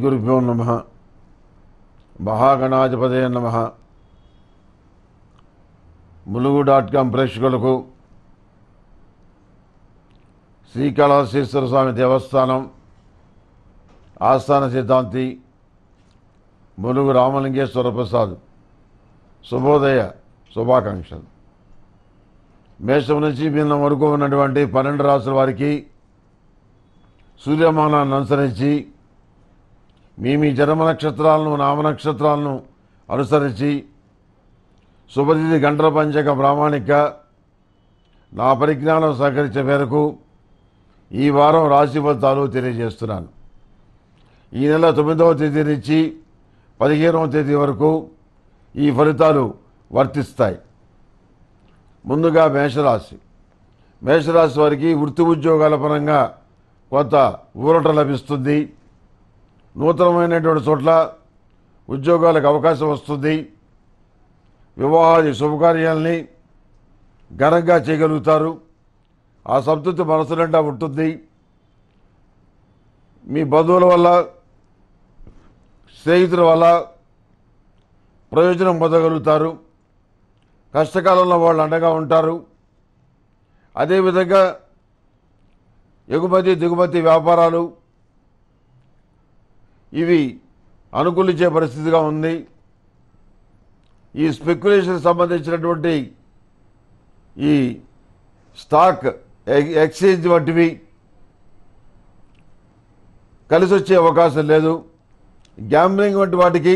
శ్రీగురుభ్యో నమ మహాగణాధిపదే నమ ములుగు డాట్ కామ్ ప్రేక్షకులకు శ్రీకాళహస్తీశ్వర స్వామి దేవస్థానం ఆస్థాన సిద్ధాంతి ములుగు రామలింగేశ్వర ప్రసాద్ శుభోదయ శుభాకాంక్షలు మేషం నుంచి భిన్నం వరకు ఉన్నటువంటి పన్నెండు రాసుల వారికి సూర్యమానాన్ని అనుసరించి మీ మీ జన్మ నక్షత్రాలను నామనక్షత్రాలను అనుసరించి శుభతిథి గంటల పంచక ప్రామాణిక నా పరిజ్ఞానం సహకరించే మేరకు ఈ వారం రాశి ఫలితాలు తెలియజేస్తున్నాను ఈ నెల తొమ్మిదవ తేదీ నుంచి పదిహేనవ తేదీ వరకు ఈ ఫలితాలు వర్తిస్తాయి ముందుగా మేషరాశి మేషరాశి వారికి వృత్తి ఉద్యోగాల పరంగా కొంత ఊరట లభిస్తుంది నూతనమైనటువంటి చోట్ల ఉద్యోగాలకు అవకాశం వస్తుంది వివాహాది శుభకార్యాలని ఘనంగా చేయగలుగుతారు ఆ సంతృప్తి మనసు నిండా ఉంటుంది మీ బంధువుల వల్ల స్నేహితుల వల్ల ప్రయోజనం పొందగలుగుతారు కష్టకాలంలో వాళ్ళు అండగా ఉంటారు అదేవిధంగా ఎగుమతి దిగుమతి వ్యాపారాలు ఇవి అనుకూలించే పరిస్థితిగా ఉంది ఈ స్పెక్యులేషన్ సంబంధించినటువంటి ఈ స్టాక్ ఎక్స్చేంజ్ వంటివి కలిసి వచ్చే అవకాశం లేదు గ్యాంబ్లింగ్ వంటి వాటికి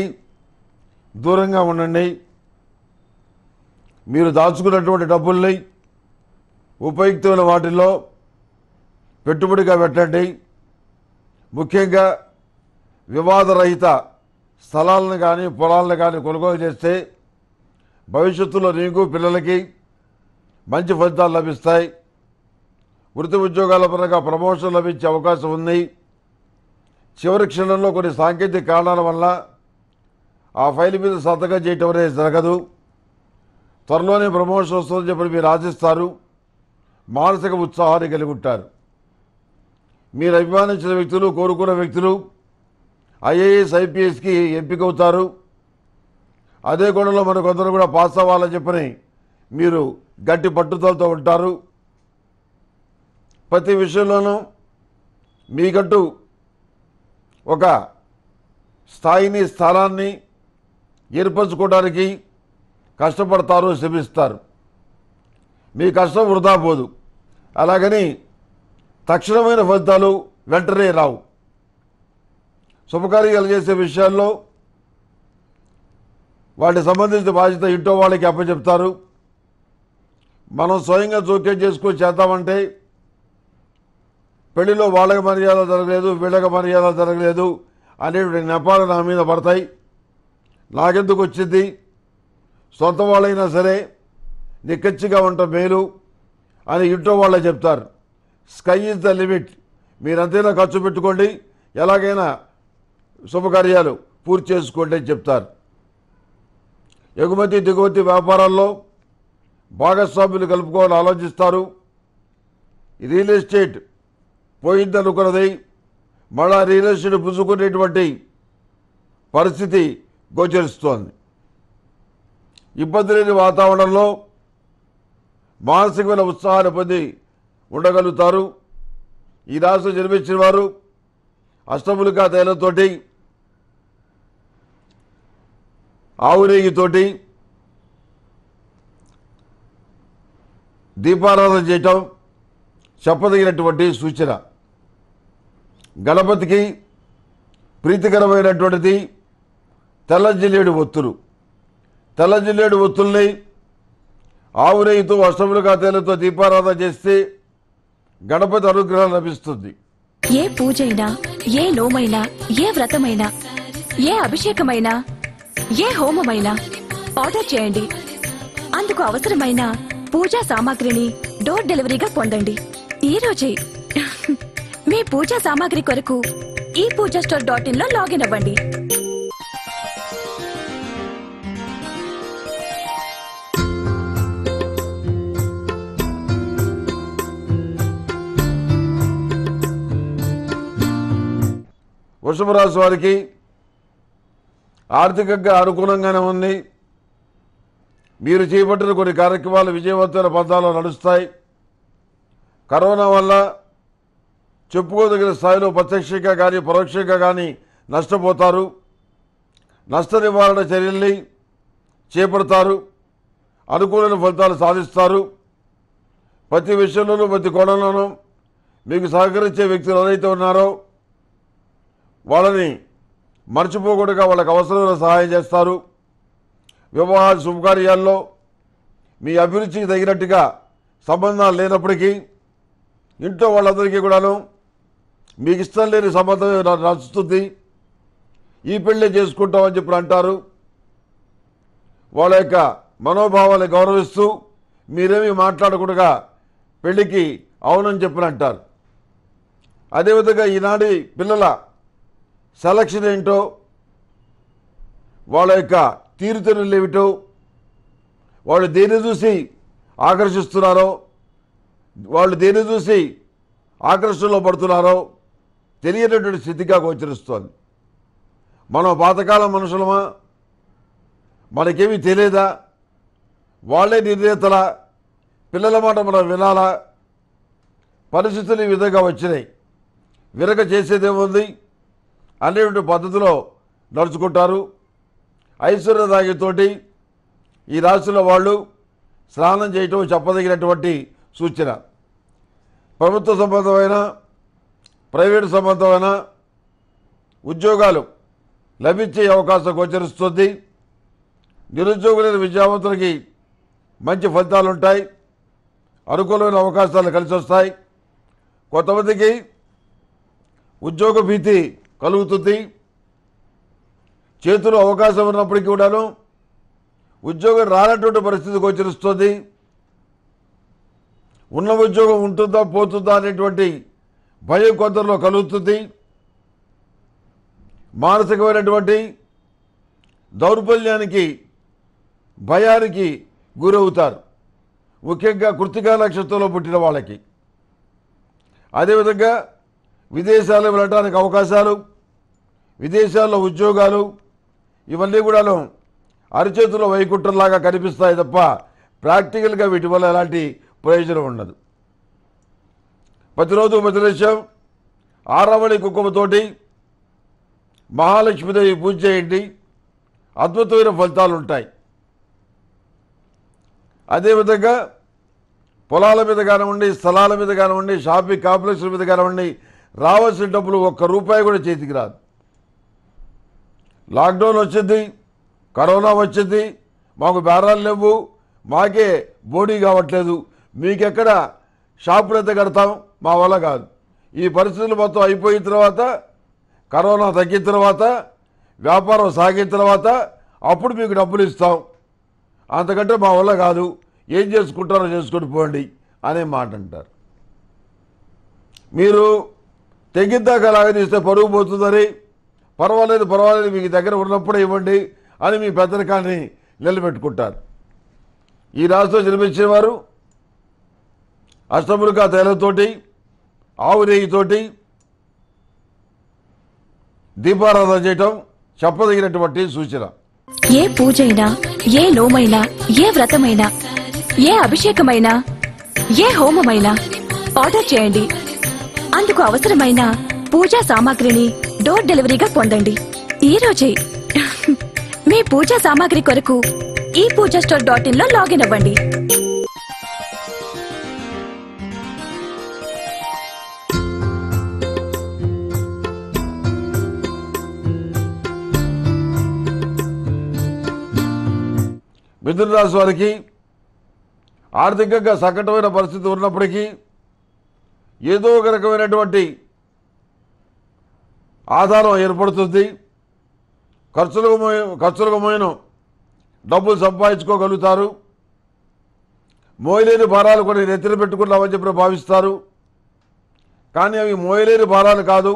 దూరంగా ఉండండి మీరు దాచుకున్నటువంటి డబ్బుల్ని ఉపయుక్తమైన వాటిల్లో పెట్టుబడిగా పెట్టండి ముఖ్యంగా వివాదరహిత స్థలాలను కానీ పొలాలను కానీ కొనుగోలు చేస్తే భవిష్యత్తులో నీకు పిల్లలకి మంచి ఫలితాలు లభిస్తాయి వృత్తి ఉద్యోగాల పరంగా ప్రమోషన్ లభించే అవకాశం ఉంది చివరి క్షణంలో కొన్ని సాంకేతిక కారణాల వల్ల ఆ ఫైల్ మీద సంతకం చేయటం అనేది జరగదు త్వరలోనే ప్రమోషన్ వస్తుందని చెప్పి మీరు ఆశిస్తారు మానసిక ఉత్సాహాన్ని కలిగి ఉంటారు మీరు అభిమానించిన వ్యక్తులు కోరుకున్న వ్యక్తులు ఐఏఎస్ ఐపీఎస్కి అవుతారు అదే గొడవలో మరి కొందరు కూడా పాస్ అవ్వాలని చెప్పని మీరు గట్టి పట్టుదలతో ఉంటారు ప్రతి విషయంలోనూ మీకంటూ ఒక స్థాయిని స్థానాన్ని ఏర్పరచుకోవడానికి కష్టపడతారు శ్రమిస్తారు మీ కష్టం వృధా పోదు అలాగని తక్షణమైన ఫలితాలు వెంటనే రావు శుభకార్యాలు చేసే విషయాల్లో వాటికి సంబంధించిన బాధ్యత ఇంటో వాళ్ళకి అప్పచెప్తారు మనం స్వయంగా జోక్యం చేసుకొని చేద్దామంటే పెళ్లిలో వాళ్ళకి మర్యాద జరగలేదు వీళ్ళకి మర్యాద జరగలేదు అనేటువంటి నెపాలు నా మీద పడతాయి నాకెందుకు వచ్చింది సొంత వాళ్ళైనా సరే నిక్కచ్చిగా ఉంట మేలు అని ఇంట్లో వాళ్ళే చెప్తారు స్కై ఇస్ ద లిమిట్ మీరంతైనా ఖర్చు పెట్టుకోండి ఎలాగైనా శుభకార్యాలు పూర్తి చేసుకోండి అని చెప్తారు ఎగుమతి దిగుమతి వ్యాపారాల్లో భాగస్వాములు కలుపుకోవాలని ఆలోచిస్తారు రియల్ ఎస్టేట్ పోయిందనుకున్నది మళ్ళా రియల్ ఎస్టేట్ పుసుకునేటువంటి పరిస్థితి గోచరిస్తోంది ఇబ్బంది లేని వాతావరణంలో మానసికమైన ఉత్సాహాన్ని పొంది ఉండగలుగుతారు ఈ రాష్ట్రం జన్మించిన వారు అష్టములుగా తైలతోటి ఆవు నెయ్యితోటి దీపారాధన చేయటం చెప్పదగినటువంటి సూచన గణపతికి ప్రీతికరమైనటువంటిది తెల్లజిల్లేడు ఒత్తులు తెల్లజిల్లేడు ఒత్తుల్ని ఆవు నెయ్యితో తేలతో దీపారాధన చేస్తే గణపతి అనుగ్రహం లభిస్తుంది ఏ పూజైనా ఏ లోమైనా ఏ వ్రతమైనా ఏ అభిషేకమైనా ఏ హోమమైనా ఆర్డర్ చేయండి అందుకు అవసరమైన పూజా సామాగ్రిని డోర్ డెలివరీగా పొందండి ఈ రోజే మీ పూజా సామాగ్రి కొరకు ఈ పూజా స్టోర్ డాట్ ఇన్ లో లాగిన్ అవ్వండి వృషభరాజు వారికి ఆర్థికంగా అనుకూలంగానే ఉంది మీరు చేపట్టిన కొన్ని కార్యక్రమాలు విజయవంతమైన పథాలు నడుస్తాయి కరోనా వల్ల చెప్పుకోదగిన స్థాయిలో ప్రత్యక్షంగా కానీ పరోక్షంగా కానీ నష్టపోతారు నష్ట నివారణ చర్యల్ని చేపడతారు అనుకూలమైన ఫలితాలు సాధిస్తారు ప్రతి విషయంలోనూ ప్రతి కోణంలోనూ మీకు సహకరించే వ్యక్తులు ఎవరైతే ఉన్నారో వాళ్ళని మర్చిపోకూడగా వాళ్ళకి అవసరమైన సహాయం చేస్తారు వివాహ శుభకార్యాల్లో మీ అభిరుచికి తగినట్టుగా సంబంధాలు లేనప్పటికీ ఇంట్లో వాళ్ళందరికీ కూడాను మీకు ఇష్టం లేని సంబంధం నచ్చుతుంది ఈ పెళ్ళే చేసుకుంటామని చెప్పి అంటారు వాళ్ళ యొక్క మనోభావాలు గౌరవిస్తూ మీరేమీ మాట్లాడకుండా పెళ్ళికి అవునని చెప్పిన అంటారు అదేవిధంగా ఈనాడి పిల్లల సెలక్షన్ ఏంటో వాళ్ళ యొక్క తీరుతెన్నులు ఏమిటో వాళ్ళు దేన్ని చూసి ఆకర్షిస్తున్నారో వాళ్ళు దేన్ని చూసి ఆకర్షణలో పడుతున్నారో తెలియనటువంటి స్థితిగా గోచరిస్తోంది మనం పాతకాలం మనుషులమా మనకేమీ తెలియదా వాళ్ళే నిర్ణేతలా పిల్లల మాట మనం వినాలా పరిస్థితులు ఈ విధంగా వచ్చినాయి విరగ చేసేదేముంది అనేటువంటి పద్ధతిలో నడుచుకుంటారు ఐశ్వర్యదాగితోటి ఈ రాశుల వాళ్ళు స్నానం చేయటం చెప్పదగినటువంటి సూచన ప్రభుత్వ సంబంధమైన ప్రైవేటు సంబంధమైన ఉద్యోగాలు లభించే అవకాశం గోచరిస్తుంది నిరుద్యోగులైన విద్యావంతులకి మంచి ఫలితాలు ఉంటాయి అనుకూలమైన అవకాశాలు కలిసి వస్తాయి కొంతమందికి ఉద్యోగ భీతి కలుగుతుంది చేతులు అవకాశం ఉన్నప్పటికీ కూడాను ఉద్యోగం రానటువంటి పరిస్థితి గోచరిస్తుంది ఉన్న ఉద్యోగం ఉంటుందా పోతుందా అనేటువంటి భయం కొందరిలో కలుగుతుంది మానసికమైనటువంటి దౌర్బల్యానికి భయానికి గురవుతారు ముఖ్యంగా కృతికా నక్షత్రంలో పుట్టిన వాళ్ళకి అదేవిధంగా విదేశాలు వెళ్ళడానికి అవకాశాలు విదేశాల్లో ఉద్యోగాలు ఇవన్నీ కూడాను అరిచేతుల వైకుంఠంలాగా కనిపిస్తాయి తప్ప ప్రాక్టికల్గా వీటి వల్ల ఎలాంటి ప్రయోజనం ఉండదు ప్రతిరోజు ప్రతిలక్ష్యం ఆరవళి కుంకుమతోటి మహాలక్ష్మీదేవి పూజ చేయండి అద్భుతమైన ఫలితాలు ఉంటాయి అదేవిధంగా పొలాల మీద కానివ్వండి స్థలాల మీద కానివ్వండి షాపింగ్ కాంప్లెక్స్ల మీద కానివ్వండి రావాల్సిన డబ్బులు ఒక్క రూపాయి కూడా చేతికి రాదు లాక్డౌన్ వచ్చింది కరోనా వచ్చింది మాకు బేరాలు లేవు మాకే బోడీ కావట్లేదు మీకెక్కడ షాపులు అయితే కడతాం మా వల్ల కాదు ఈ పరిస్థితులు మొత్తం అయిపోయిన తర్వాత కరోనా తగ్గిన తర్వాత వ్యాపారం సాగిన తర్వాత అప్పుడు మీకు డబ్బులు ఇస్తాం అంతకంటే మా వల్ల కాదు ఏం చేసుకుంటారో చేసుకుని పోండి అనే మాట అంటారు మీరు తెగిద్దాకా తీస్తే పరుగు పోతుందని పర్వాలేదు పర్వాలేదు మీకు దగ్గర ఉన్నప్పుడే ఇవ్వండి అని మీ పెద్దరికాన్ని నిలబెట్టుకుంటారు ఈ రాశిలో జన్మించిన వారు అష్టములుగా తైలంతోటి ఆవు నెయ్యితోటి దీపారాధన చేయటం చెప్పదగినటువంటి సూచన ఏ పూజైనా ఏ లోమైనా ఏ వ్రతమైనా ఏ అభిషేకమైనా ఏ హోమమైనా ఆర్డర్ చేయండి అందుకు అవసరమైన పూజా సామాగ్రిని డోర్ డెలివరీగా పొందండి ఈ రోజే మీ పూజా సామాగ్రి కొరకు ఈ పూజా స్టోర్ డాట్ ఇన్ లో లాగిన్ అవ్వండి మిథున రాశి వారికి ఆర్థికంగా సంకటమైన పరిస్థితి ఉన్నప్పటికీ ఏదో ఒక రకమైనటువంటి ఆధారం ఏర్పడుతుంది ఖర్చుల ఖర్చులకు మోయను డబ్బులు సంపాదించుకోగలుగుతారు మోయలేని భారాలు కొన్ని నెత్తిన పెట్టుకున్నామని చెప్పి భావిస్తారు కానీ అవి మోయలేని భారాలు కాదు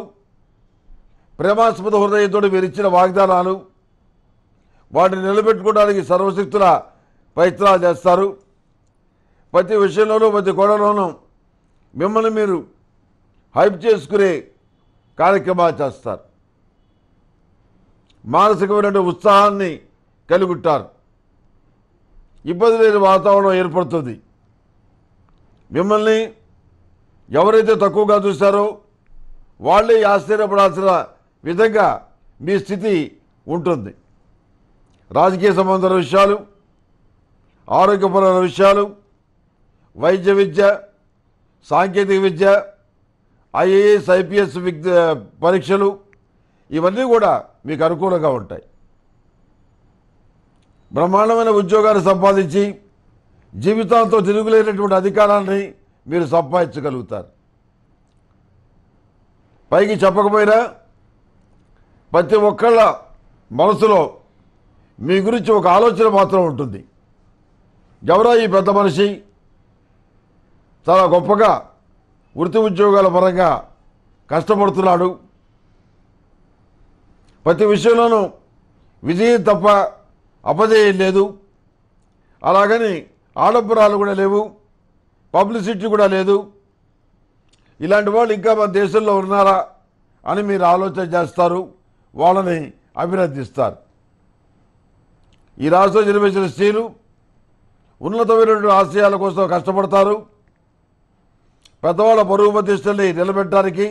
ప్రేమాస్పద హృదయంతో మీరు ఇచ్చిన వాగ్దానాలు వాటిని నిలబెట్టుకోవడానికి సర్వశక్తుల ప్రయత్నాలు చేస్తారు ప్రతి విషయంలోనూ ప్రతి గొడవలోనూ మిమ్మల్ని మీరు హైప్ చేసుకునే కార్యక్రమాలు చేస్తారు మానసికమైన ఉత్సాహాన్ని కలుగుంటారు ఇబ్బంది లేని వాతావరణం ఏర్పడుతుంది మిమ్మల్ని ఎవరైతే తక్కువగా చూస్తారో వాళ్ళే ఆశ్చర్యపడాల్సిన విధంగా మీ స్థితి ఉంటుంది రాజకీయ సంబంధమైన విషయాలు ఆరోగ్యపరమైన విషయాలు వైద్య విద్య సాంకేతిక విద్య ఐఏఎస్ ఐపీఎస్ పరీక్షలు ఇవన్నీ కూడా మీకు అనుకూలంగా ఉంటాయి బ్రహ్మాండమైన ఉద్యోగాన్ని సంపాదించి జీవితాంతో తిరుగులేనటువంటి అధికారాన్ని మీరు సంపాదించగలుగుతారు పైకి చెప్పకపోయినా ప్రతి ఒక్కళ్ళ మనసులో మీ గురించి ఒక ఆలోచన మాత్రం ఉంటుంది ఎవరో ఈ పెద్ద మనిషి చాలా గొప్పగా వృత్తి ఉద్యోగాల పరంగా కష్టపడుతున్నాడు ప్రతి విషయంలోనూ విజయం తప్ప అపజయం లేదు అలాగని ఆడంబరాలు కూడా లేవు పబ్లిసిటీ కూడా లేదు ఇలాంటి వాళ్ళు ఇంకా మన దేశంలో ఉన్నారా అని మీరు ఆలోచన చేస్తారు వాళ్ళని అభినందిస్తారు ఈ రాష్ట్రం జన్మించిన స్త్రీలు ఉన్నతమైనటువంటి ఆశయాల కోసం కష్టపడతారు పెద్దవాళ్ళ పరుగు ప్రతిష్టల్ని నిలబెట్టడానికి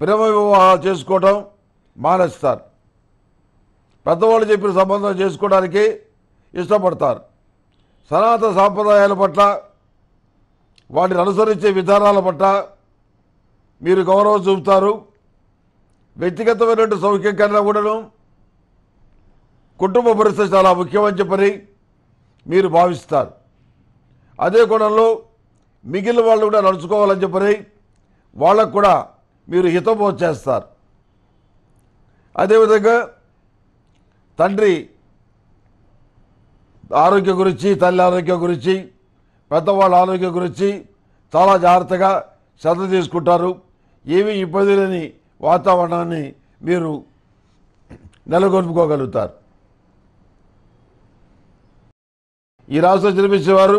ప్రేమ వివాహాలు చేసుకోవటం మానేస్తారు పెద్దవాళ్ళు చెప్పిన సంబంధం చేసుకోవడానికి ఇష్టపడతారు సనాతన సాంప్రదాయాల పట్ల వాటిని అనుసరించే విధానాల పట్ల మీరు గౌరవం చూపుతారు వ్యక్తిగతమైనటువంటి సౌఖ్యం కన్నా కూడాను కుటుంబ పరిస్థితి చాలా ముఖ్యమని చెప్పని మీరు భావిస్తారు అదే కోణంలో మిగిలిన వాళ్ళు కూడా నడుచుకోవాలని చెప్పని వాళ్ళకు కూడా మీరు హితబోధ చేస్తారు అదేవిధంగా తండ్రి ఆరోగ్యం గురించి తల్లి ఆరోగ్యం గురించి పెద్దవాళ్ళ ఆరోగ్యం గురించి చాలా జాగ్రత్తగా శ్రద్ధ తీసుకుంటారు ఏమీ ఇబ్బంది లేని వాతావరణాన్ని మీరు నెలకొల్పుకోగలుగుతారు ఈ రాష్ట్రం జన్మించేవారు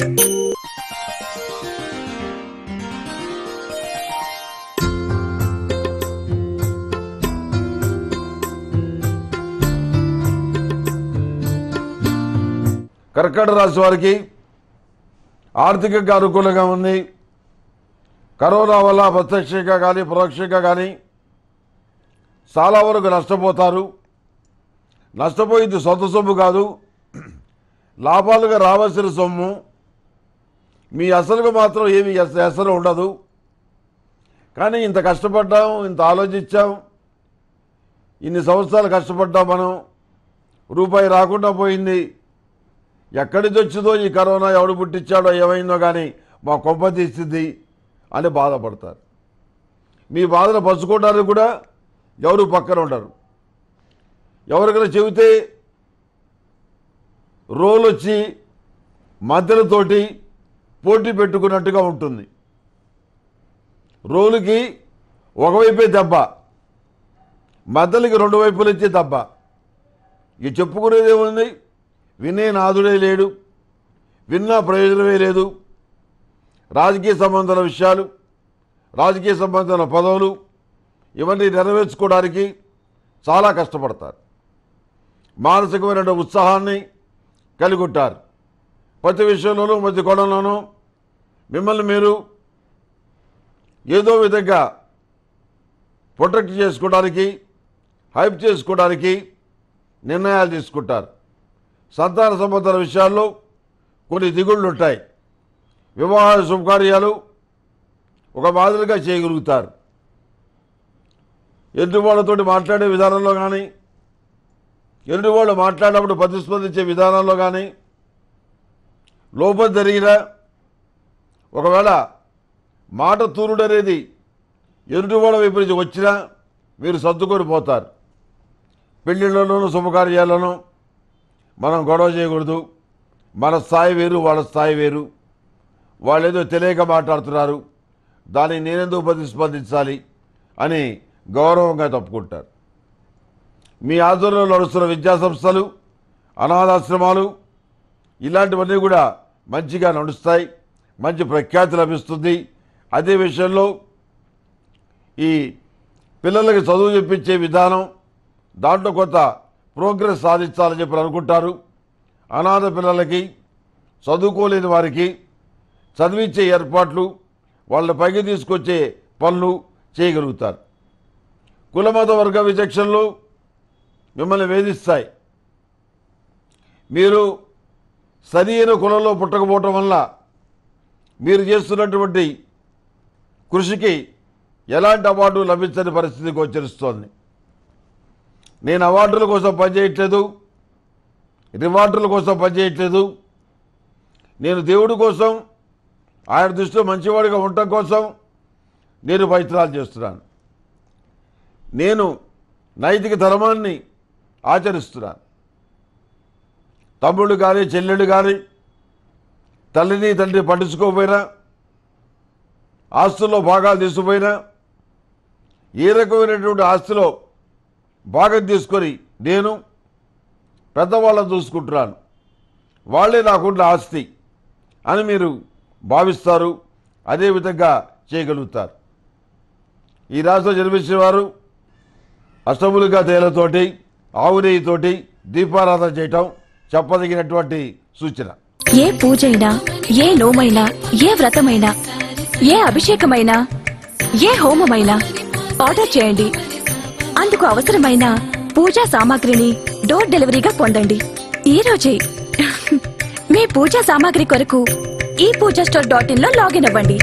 కర్కాటక రాశి వారికి ఆర్థికంగా అనుకూలంగా ఉంది కరోనా వల్ల ప్రత్యక్షంగా కానీ పరోక్షంగా కానీ చాలా వరకు నష్టపోతారు నష్టపోయింది సొంత సొమ్ము కాదు లాభాలుగా రావాల్సిన సొమ్ము మీ అసలుకు మాత్రం ఏమి అసలు ఉండదు కానీ ఇంత కష్టపడ్డాం ఇంత ఆలోచించాం ఇన్ని సంవత్సరాలు కష్టపడ్డాం మనం రూపాయి రాకుండా పోయింది ఎక్కడి నుంచి వచ్చిందో ఈ కరోనా ఎవడు పుట్టించాడో ఏమైందో కానీ మా కొంప తీసింది అని బాధపడతారు మీ బాధను పంచుకోవడానికి కూడా ఎవరు పక్కన ఉండరు ఎవరికైనా చెబితే రోలు వచ్చి మంత్రులతోటి పోటీ పెట్టుకున్నట్టుగా ఉంటుంది రోలుకి ఒకవైపే దెబ్బ మద్దలకి రెండు వైపులు వచ్చే దెబ్బ ఇది చెప్పుకునేది ఏముంది వినే నాదుడే లేడు విన్నా ప్రయోజనమే లేదు రాజకీయ సంబంధాల విషయాలు రాజకీయ సంబంధాల పదవులు ఇవన్నీ నెరవేర్చుకోవడానికి చాలా కష్టపడతారు మానసికమైన ఉత్సాహాన్ని కలిగొట్టారు ప్రతి విషయంలోనూ ప్రతి కోణంలోనూ మిమ్మల్ని మీరు ఏదో విధంగా ప్రొటెక్ట్ చేసుకోవడానికి హైప్ చేసుకోవడానికి నిర్ణయాలు తీసుకుంటారు సంతాన సంబంధాల విషయాల్లో కొన్ని దిగుళ్ళు ఉంటాయి వివాహ శుభకార్యాలు ఒక మాదిరిగా చేయగలుగుతారు ఎదుటి వాళ్ళతో మాట్లాడే విధానంలో కానీ ఎదుటి వాళ్ళు మాట్లాడినప్పుడు ప్రతిస్పందించే విధానంలో కానీ లోపం జరిగినా ఒకవేళ మాట తూరుడు అనేది ఎదుటి వాళ్ళ వైపు నుంచి వచ్చినా మీరు సర్దుకొని పోతారు పెళ్ళిళ్ళలోనూ శుభకార్యాలను మనం గొడవ చేయకూడదు మన స్థాయి వేరు వాళ్ళ స్థాయి వేరు వాళ్ళేదో తెలియక మాట్లాడుతున్నారు దానికి నేనెందుకు ప్రతిస్పందించాలి అని గౌరవంగా తప్పుకుంటారు మీ ఆధ్వర్యంలో నడుస్తున్న విద్యాసంస్థలు అనాథాశ్రమాలు ఇలాంటివన్నీ కూడా మంచిగా నడుస్తాయి మంచి ప్రఖ్యాతి లభిస్తుంది అదే విషయంలో ఈ పిల్లలకి చదువు చెప్పించే విధానం దాంట్లో కొంత ప్రోగ్రెస్ సాధించాలని చెప్పి అనుకుంటారు అనాథ పిల్లలకి చదువుకోలేని వారికి చదివించే ఏర్పాట్లు వాళ్ళ పైకి తీసుకొచ్చే పనులు చేయగలుగుతారు కులమత వర్గ విచక్షణలు మిమ్మల్ని వేధిస్తాయి మీరు సరైన కులంలో పుట్టకపోవటం వల్ల మీరు చేస్తున్నటువంటి కృషికి ఎలాంటి అవార్డు లభించని పరిస్థితి గోచరిస్తోంది నేను అవార్డుల కోసం పనిచేయట్లేదు రివార్డుల కోసం పనిచేయట్లేదు నేను దేవుడి కోసం ఆయన దృష్టిలో మంచివాడిగా ఉండటం కోసం నేను ప్రయత్నాలు చేస్తున్నాను నేను నైతిక ధర్మాన్ని ఆచరిస్తున్నాను తమ్ముడు కానీ చెల్లెడు కానీ తల్లిని తండ్రి పట్టించుకోకపోయినా ఆస్తుల్లో భాగాలు తీసుకుపోయినా ఏ రకమైనటువంటి ఆస్తిలో బాగా తీసుకొని నేను పెద్దవాళ్ళని చూసుకుంటున్నాను వాళ్ళే నాకుండా ఆస్తి అని మీరు భావిస్తారు అదేవిధంగా చేయగలుగుతారు ఈ రాష్ట్రం వారు అష్టములుగా తేలతోటి ఆవునేయితోటి దీపారాధన చేయటం చెప్పదగినటువంటి సూచన ఏ పూజైనా ఏ నోమైనా ఏ వ్రతమైనా ఏ అభిషేకమైనా ఏ హోమమైనా ఆర్డర్ చేయండి అందుకు అవసరమైన పూజా సామాగ్రిని డోర్ డెలివరీగా పొందండి ఈ రోజే మీ పూజా సామాగ్రి కొరకు ఈ పూజా స్టోర్ డాట్ ఇన్ లో లాగిన్ అవ్వండి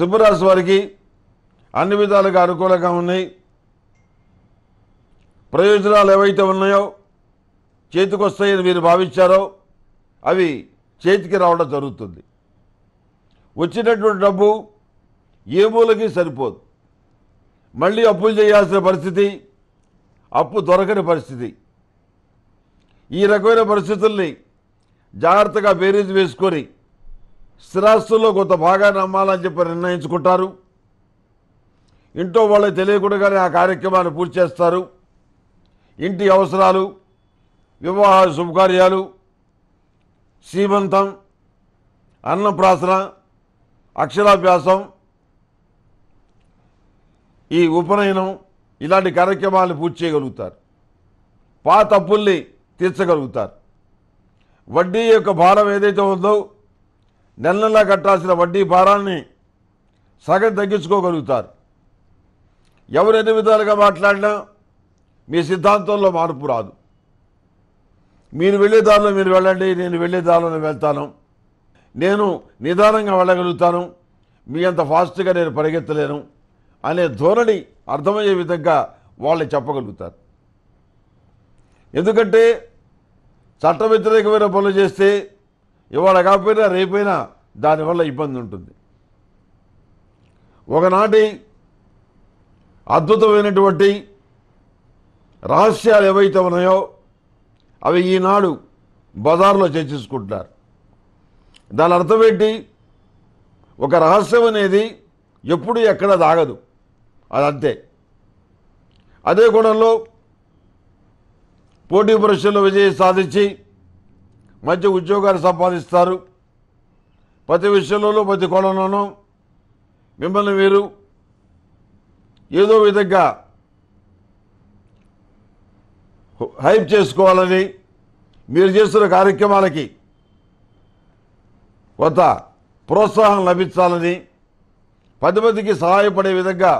సింహరాశి వారికి అన్ని విధాలుగా అనుకూలంగా ఉన్నాయి ప్రయోజనాలు ఏవైతే ఉన్నాయో చేతికొస్తాయని మీరు భావించారో అవి చేతికి రావడం జరుగుతుంది వచ్చినటువంటి డబ్బు ఏ మూలకి సరిపోదు మళ్ళీ అప్పులు చేయాల్సిన పరిస్థితి అప్పు దొరకని పరిస్థితి ఈ రకమైన పరిస్థితుల్ని జాగ్రత్తగా బేరీజ్ వేసుకొని స్థిరాస్తుల్లో కొంత భాగాన్ని అమ్మాలని చెప్పి నిర్ణయించుకుంటారు ఇంట్లో వాళ్ళకి తెలియకుండానే ఆ కార్యక్రమాన్ని పూర్తి చేస్తారు ఇంటి అవసరాలు వివాహ శుభకార్యాలు శ్రీమంతం అన్నప్రాసన అక్షరాభ్యాసం ఈ ఉపనయనం ఇలాంటి కార్యక్రమాలను పూర్తి చేయగలుగుతారు పాత అప్పుల్ని తీర్చగలుగుతారు వడ్డీ యొక్క భారం ఏదైతే ఉందో నెల నెలా కట్టాల్సిన వడ్డీ భారాన్ని సగం తగ్గించుకోగలుగుతారు ఎవరు ఎన్ని విధాలుగా మాట్లాడినా మీ సిద్ధాంతంలో మార్పు రాదు మీరు వెళ్ళే దారిలో మీరు వెళ్ళండి నేను వెళ్ళే దారిలో వెళ్తాను నేను నిదానంగా వెళ్ళగలుగుతాను మీ అంత ఫాస్ట్గా నేను పరిగెత్తలేను అనే ధోరణి అర్థమయ్యే విధంగా వాళ్ళు చెప్పగలుగుతారు ఎందుకంటే చట్ట వ్యతిరేకమైన పనులు చేస్తే ఇవాళ కాకపోయినా రేపైనా దానివల్ల ఇబ్బంది ఉంటుంది ఒకనాటి అద్భుతమైనటువంటి రహస్యాలు ఏవైతే ఉన్నాయో అవి ఈనాడు బజార్లో చర్చించుకుంటున్నారు దాని అర్థం ఏంటి ఒక రహస్యం అనేది ఎప్పుడు ఎక్కడ దాగదు అది అంతే అదే గుణంలో పోటీ పరీక్షల్లో విజయం సాధించి మంచి ఉద్యోగాలు సంపాదిస్తారు ప్రతి విషయంలోనూ ప్రతి కోణంలోనూ మిమ్మల్ని మీరు ఏదో విధంగా హైప్ చేసుకోవాలని మీరు చేస్తున్న కార్యక్రమాలకి కొంత ప్రోత్సాహం లభించాలని పది మందికి సహాయపడే విధంగా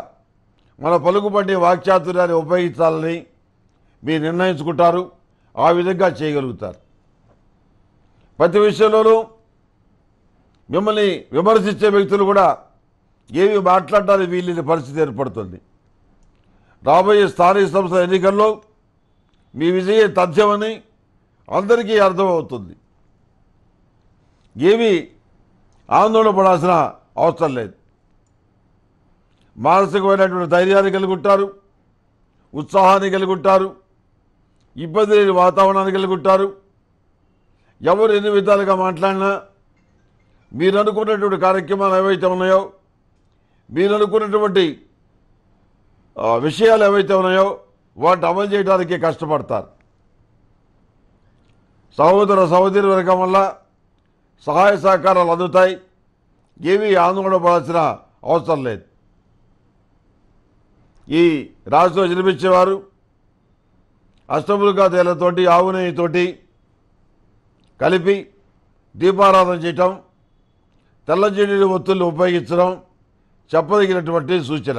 మన పలుకుబడి వాక్చాతుర్యాన్ని ఉపయోగించాలని మీరు నిర్ణయించుకుంటారు ఆ విధంగా చేయగలుగుతారు ప్రతి విషయంలోనూ మిమ్మల్ని విమర్శించే వ్యక్తులు కూడా ఏమి మాట్లాడాలి వీళ్ళని పరిస్థితి ఏర్పడుతుంది రాబోయే స్థానిక సంస్థల ఎన్నికల్లో మీ విజయం తథ్యమని అందరికీ అర్థమవుతుంది ఏమీ ఆందోళన పడాల్సిన అవసరం లేదు మానసికమైనటువంటి ధైర్యాన్ని కలుగుంటారు ఉత్సాహాన్ని కలుగుంటారు ఇబ్బంది లేని వాతావరణాన్ని కలుగుంటారు ఎవరు ఎన్ని విధాలుగా మాట్లాడినా మీరు అనుకున్నటువంటి కార్యక్రమాలు ఏవైతే ఉన్నాయో మీరు అనుకున్నటువంటి విషయాలు ఏవైతే ఉన్నాయో వాటిని అమలు చేయడానికి కష్టపడతారు సహోదర సహోదరి వర్గం వల్ల సహాయ సహకారాలు అందుతాయి ఏమీ ఆందోళనపడాల్సిన అవసరం లేదు ఈ రాజుతో జన్మించేవారు అష్టములుగా తేలతోటి ఆవునేయితోటి కలిపి దీపారాధన చేయటం తెల్లజీడి ఒత్తులు ఉపయోగించడం చెప్పదగినటువంటి సూచన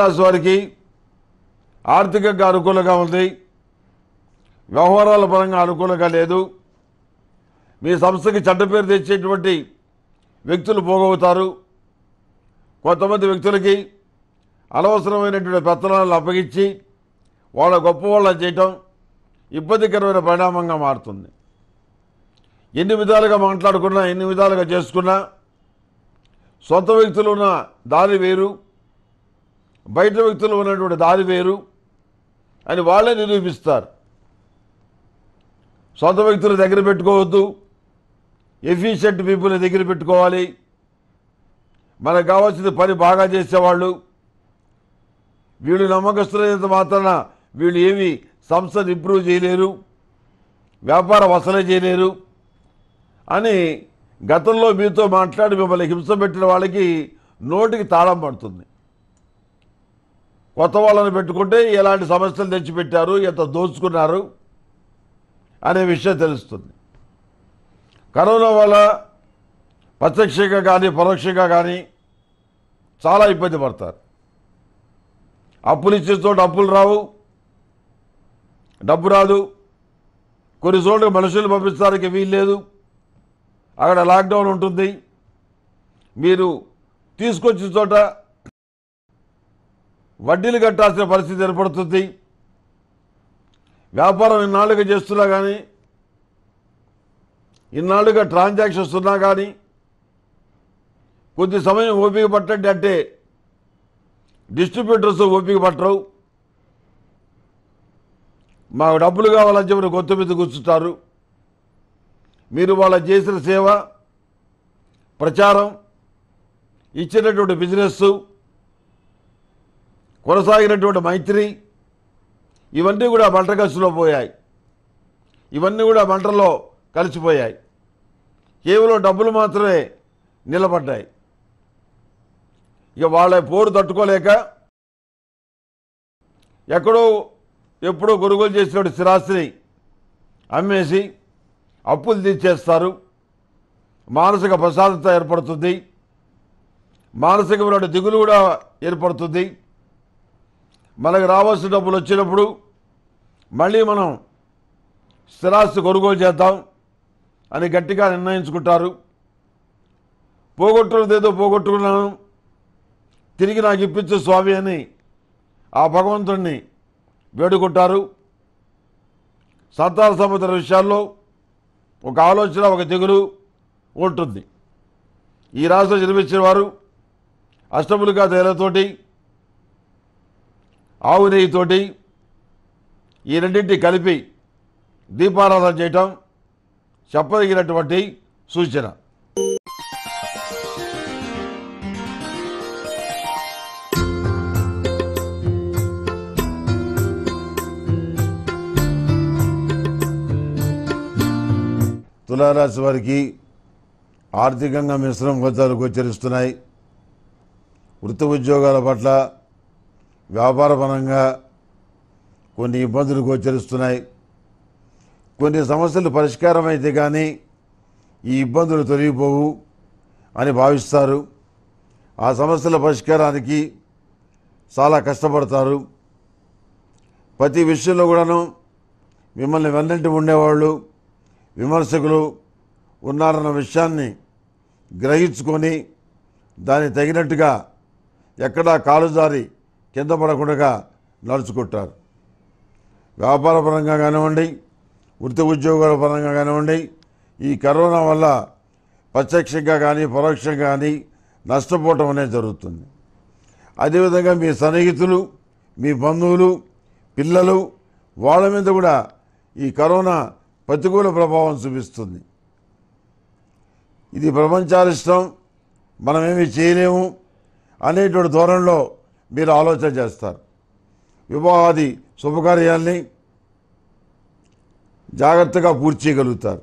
రాజు వారికి ఆర్థికంగా అనుకూలంగా ఉంది వ్యవహారాల పరంగా అనుకూలంగా లేదు మీ సంస్థకి చెడ్డ పేరు తెచ్చేటువంటి వ్యక్తులు పోగవుతారు కొంతమంది వ్యక్తులకి అనవసరమైనటువంటి పెత్తనాలను అప్పగించి వాళ్ళ గొప్పవాళ్ళని చేయటం ఇబ్బందికరమైన పరిణామంగా మారుతుంది ఎన్ని విధాలుగా మాట్లాడుకున్నా ఎన్ని విధాలుగా చేసుకున్నా సొంత వ్యక్తులు ఉన్న దారి వేరు బయట వ్యక్తులు ఉన్నటువంటి దారి వేరు అని వాళ్ళే నిరూపిస్తారు సొంత వ్యక్తుల దగ్గర పెట్టుకోవద్దు ఎఫిషియెంట్ పీపుల్ని దగ్గర పెట్టుకోవాలి మనకు కావాల్సిన పని బాగా చేసేవాళ్ళు వీళ్ళు నమ్మకస్తులైనంత మాత్రాన వీళ్ళు ఏమి సంస్థను ఇంప్రూవ్ చేయలేరు వ్యాపారం వసలే చేయలేరు అని గతంలో మీతో మాట్లాడి మిమ్మల్ని హింస పెట్టిన వాళ్ళకి నోటికి తాళం పడుతుంది కొత్త వాళ్ళని పెట్టుకుంటే ఎలాంటి సమస్యలు తెచ్చిపెట్టారు ఎంత దోచుకున్నారు అనే విషయం తెలుస్తుంది కరోనా వల్ల ప్రత్యక్షంగా కానీ పరోక్షంగా కానీ చాలా ఇబ్బంది పడతారు అప్పులు ఇచ్చే చోట అప్పులు రావు డబ్బు రాదు కొన్ని చోట్ల మనుషులు పంపించడానికి వీలు లేదు అక్కడ లాక్డౌన్ ఉంటుంది మీరు తీసుకొచ్చిన చోట వడ్డీలు కట్టాల్సిన పరిస్థితి ఏర్పడుతుంది వ్యాపారం ఇన్నాళ్ళుగా చేస్తున్నా కానీ ఇన్నాళ్ళుగా ట్రాన్సాక్షన్స్ ఉన్నా కానీ కొద్ది సమయం ఓపిక పట్టండి అంటే డిస్ట్రిబ్యూటర్స్ ఓపిక పట్టరు మాకు డబ్బులు కావాలని చెప్పి కొత్త మీద కూర్చుంటారు మీరు వాళ్ళ చేసిన సేవ ప్రచారం ఇచ్చినటువంటి బిజినెస్సు కొనసాగినటువంటి మైత్రి ఇవన్నీ కూడా కలిసిలో పోయాయి ఇవన్నీ కూడా మంటల్లో కలిసిపోయాయి కేవలం డబ్బులు మాత్రమే నిలబడ్డాయి ఇక వాళ్ళ పోరు తట్టుకోలేక ఎక్కడో ఎప్పుడో కొనుగోలు చేసినటువంటి స్థిరాస్తిని అమ్మేసి అప్పులు తీర్చేస్తారు మానసిక ప్రశాంతత ఏర్పడుతుంది మానసికమైన దిగులు కూడా ఏర్పడుతుంది మనకు రావాల్సిన డబ్బులు వచ్చినప్పుడు మళ్ళీ మనం స్థిరాస్తి కొనుగోలు చేద్దాం అని గట్టిగా నిర్ణయించుకుంటారు పోగొట్టుకున్నదేదో పోగొట్టుకున్నాను తిరిగి నాకు ఇప్పించు స్వామి అని ఆ భగవంతుడిని వేడుకుంటారు సంతాన సంబంధిత విషయాల్లో ఒక ఆలోచన ఒక దిగులు ఉంటుంది ఈ రాష్ట్రం జన్మించిన వారు అష్టములుగా తేలతోటి ఆవు నెయ్యితోటి ఈ రెండింటి కలిపి దీపారాధన చేయటం చెప్పదగినటువంటి సూచన తులారాశి వారికి ఆర్థికంగా మిశ్రమ ఫలితాలు గోచరిస్తున్నాయి వృత్తి ఉద్యోగాల పట్ల వ్యాపారపరంగా కొన్ని ఇబ్బందులు గోచరిస్తున్నాయి కొన్ని సమస్యలు పరిష్కారం అయితే కానీ ఈ ఇబ్బందులు తొలగిపోవు అని భావిస్తారు ఆ సమస్యల పరిష్కారానికి చాలా కష్టపడతారు ప్రతి విషయంలో కూడాను మిమ్మల్ని వెన్నంటి ఉండేవాళ్ళు విమర్శకులు ఉన్నారన్న విషయాన్ని గ్రహించుకొని దాన్ని తగినట్టుగా ఎక్కడా కాలుజారి కింద పడకుండా నడుచుకుంటారు వ్యాపార పరంగా కానివ్వండి వృత్తి ఉద్యోగాల పరంగా కానివ్వండి ఈ కరోనా వల్ల ప్రత్యక్షంగా కానీ పరోక్షంగా కానీ నష్టపోవటం అనేది జరుగుతుంది అదేవిధంగా మీ సన్నిహితులు మీ బంధువులు పిల్లలు వాళ్ళ మీద కూడా ఈ కరోనా ప్రతికూల ప్రభావం చూపిస్తుంది ఇది ప్రపంచాలిష్టం మనమేమి చేయలేము అనేటువంటి ధోరణిలో మీరు ఆలోచన చేస్తారు వివాహాది శుభకార్యాల్ని జాగ్రత్తగా పూర్తి చేయగలుగుతారు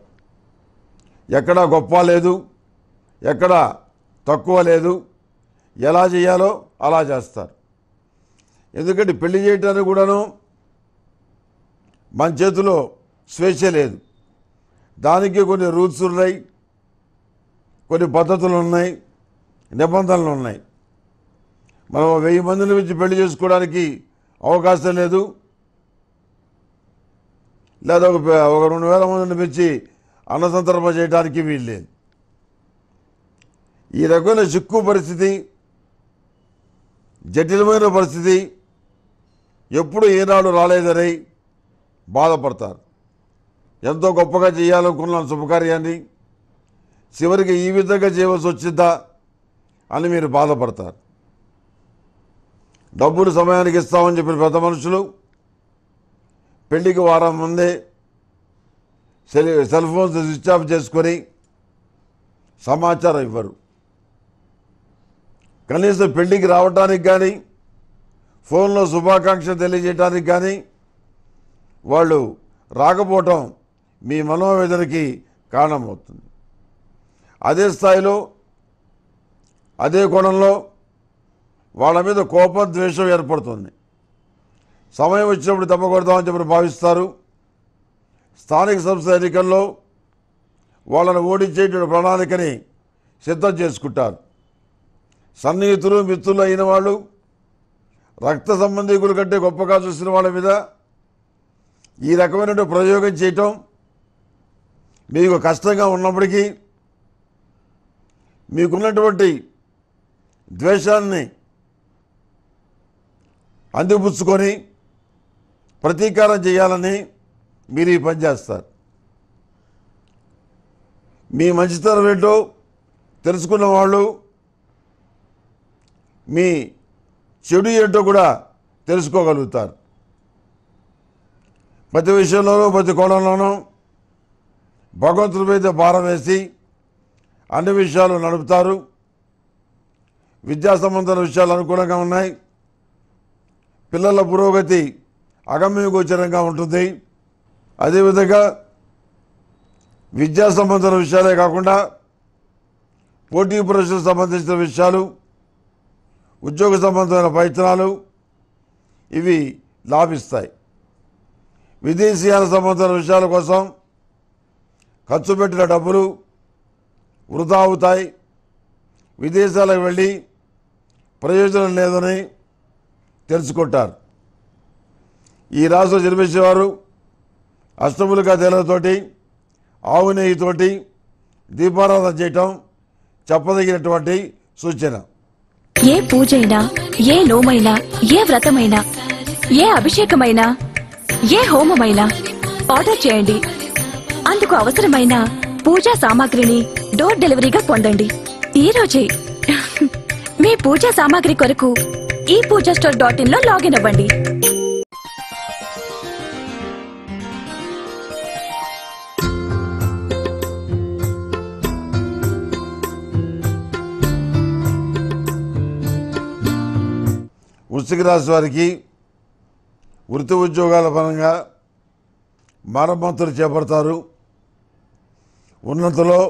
ఎక్కడ గొప్ప లేదు ఎక్కడ తక్కువ లేదు ఎలా చేయాలో అలా చేస్తారు ఎందుకంటే పెళ్లి చేయడానికి కూడాను మన చేతిలో స్వేచ్ఛ లేదు దానికి కొన్ని రూల్స్ ఉన్నాయి కొన్ని పద్ధతులు ఉన్నాయి నిబంధనలు ఉన్నాయి మనం వెయ్యి మందిని మించి పెళ్లి చేసుకోవడానికి అవకాశం లేదు లేదా ఒక ఒక రెండు వేల మందిని మించి అన్నసంతర్పణ చేయడానికి వీలు లేదు ఈ రకమైన చిక్కు పరిస్థితి జటిలమైన పరిస్థితి ఎప్పుడు ఏనాడు రాలేదని బాధపడతారు ఎంతో గొప్పగా చేయాలనుకున్నాను శుభకార్యాన్ని చివరికి ఈ విధంగా చేయవలసి వచ్చిందా అని మీరు బాధపడతారు డబ్బులు సమయానికి ఇస్తామని చెప్పిన పెద్ద మనుషులు పెళ్లికి వారం ముందే cell cell phones switch off చేసుకొని సమాచారం ఇవ్వరు కనీసం పెళ్లికి రావడానికి కానీ ఫోన్లో శుభాకాంక్ష తెలియజేయడానికి కానీ వాళ్ళు రాకపోవటం మీ మనోవేదనకి కారణమవుతుంది అదే స్థాయిలో అదే కోణంలో వాళ్ళ మీద కోపం ద్వేషం ఏర్పడుతుంది సమయం వచ్చినప్పుడు దెబ్బ కొడదామని చెప్పి భావిస్తారు స్థానిక సంస్థ ఎన్నికల్లో వాళ్ళని ఓడించేటువంటి ప్రణాళికని సిద్ధం చేసుకుంటారు సన్నిహితులు మిత్రులు అయిన వాళ్ళు రక్త సంబంధికుల కంటే గొప్పగా చూసిన వాళ్ళ మీద ఈ రకమైనటువంటి ప్రయోగం చేయటం మీకు కష్టంగా ఉన్నప్పటికీ మీకున్నటువంటి ద్వేషాన్ని అందిపుచ్చుకొని ప్రతీకారం చేయాలని మీరు ఈ పని చేస్తారు మీ మంచితనం ఏంటో తెలుసుకున్న వాళ్ళు మీ చెడు ఏంటో కూడా తెలుసుకోగలుగుతారు ప్రతి విషయంలోనూ ప్రతి కోణంలోనూ భగవంతుల మీద భారం వేసి అన్ని విషయాలు నడుపుతారు విద్యా సంబంధం విషయాలు అనుకూలంగా ఉన్నాయి పిల్లల పురోగతి అగమ్యగోచరంగా ఉంటుంది అదేవిధంగా విద్యా సంబంధించిన విషయాలే కాకుండా పోటీ పరీక్షలకు సంబంధించిన విషయాలు ఉద్యోగ సంబంధమైన ప్రయత్నాలు ఇవి లాభిస్తాయి విదేశీయాల సంబంధించిన విషయాల కోసం ఖర్చు పెట్టిన డబ్బులు వృధా అవుతాయి విదేశాలకు వెళ్ళి ప్రయోజనం లేదని తెలుసుకుంటారు ఈ రాశిలో జన్మించేవారు అష్టములుగా తేలతోటి ఆవు నెయ్యితోటి దీపారాధన చేయటం చెప్పదగినటువంటి సూచన ఏ పూజైనా ఏ లోమైనా ఏ వ్రతమైనా ఏ అభిషేకమైనా ఏ హోమమైనా ఆర్డర్ చేయండి అందుకు అవసరమైన పూజా సామాగ్రిని డోర్ డెలివరీగా పొందండి ఈరోజే మీ పూజా సామాగ్రి కొరకు ఈ పూజ స్టోర్ డాట్ ఇన్ లో లాగిన్ అవ్వండి వృశ్చిక వారికి వృత్తి ఉద్యోగాల పరంగా మరమ్మతులు చేపడతారు ఉన్నతలో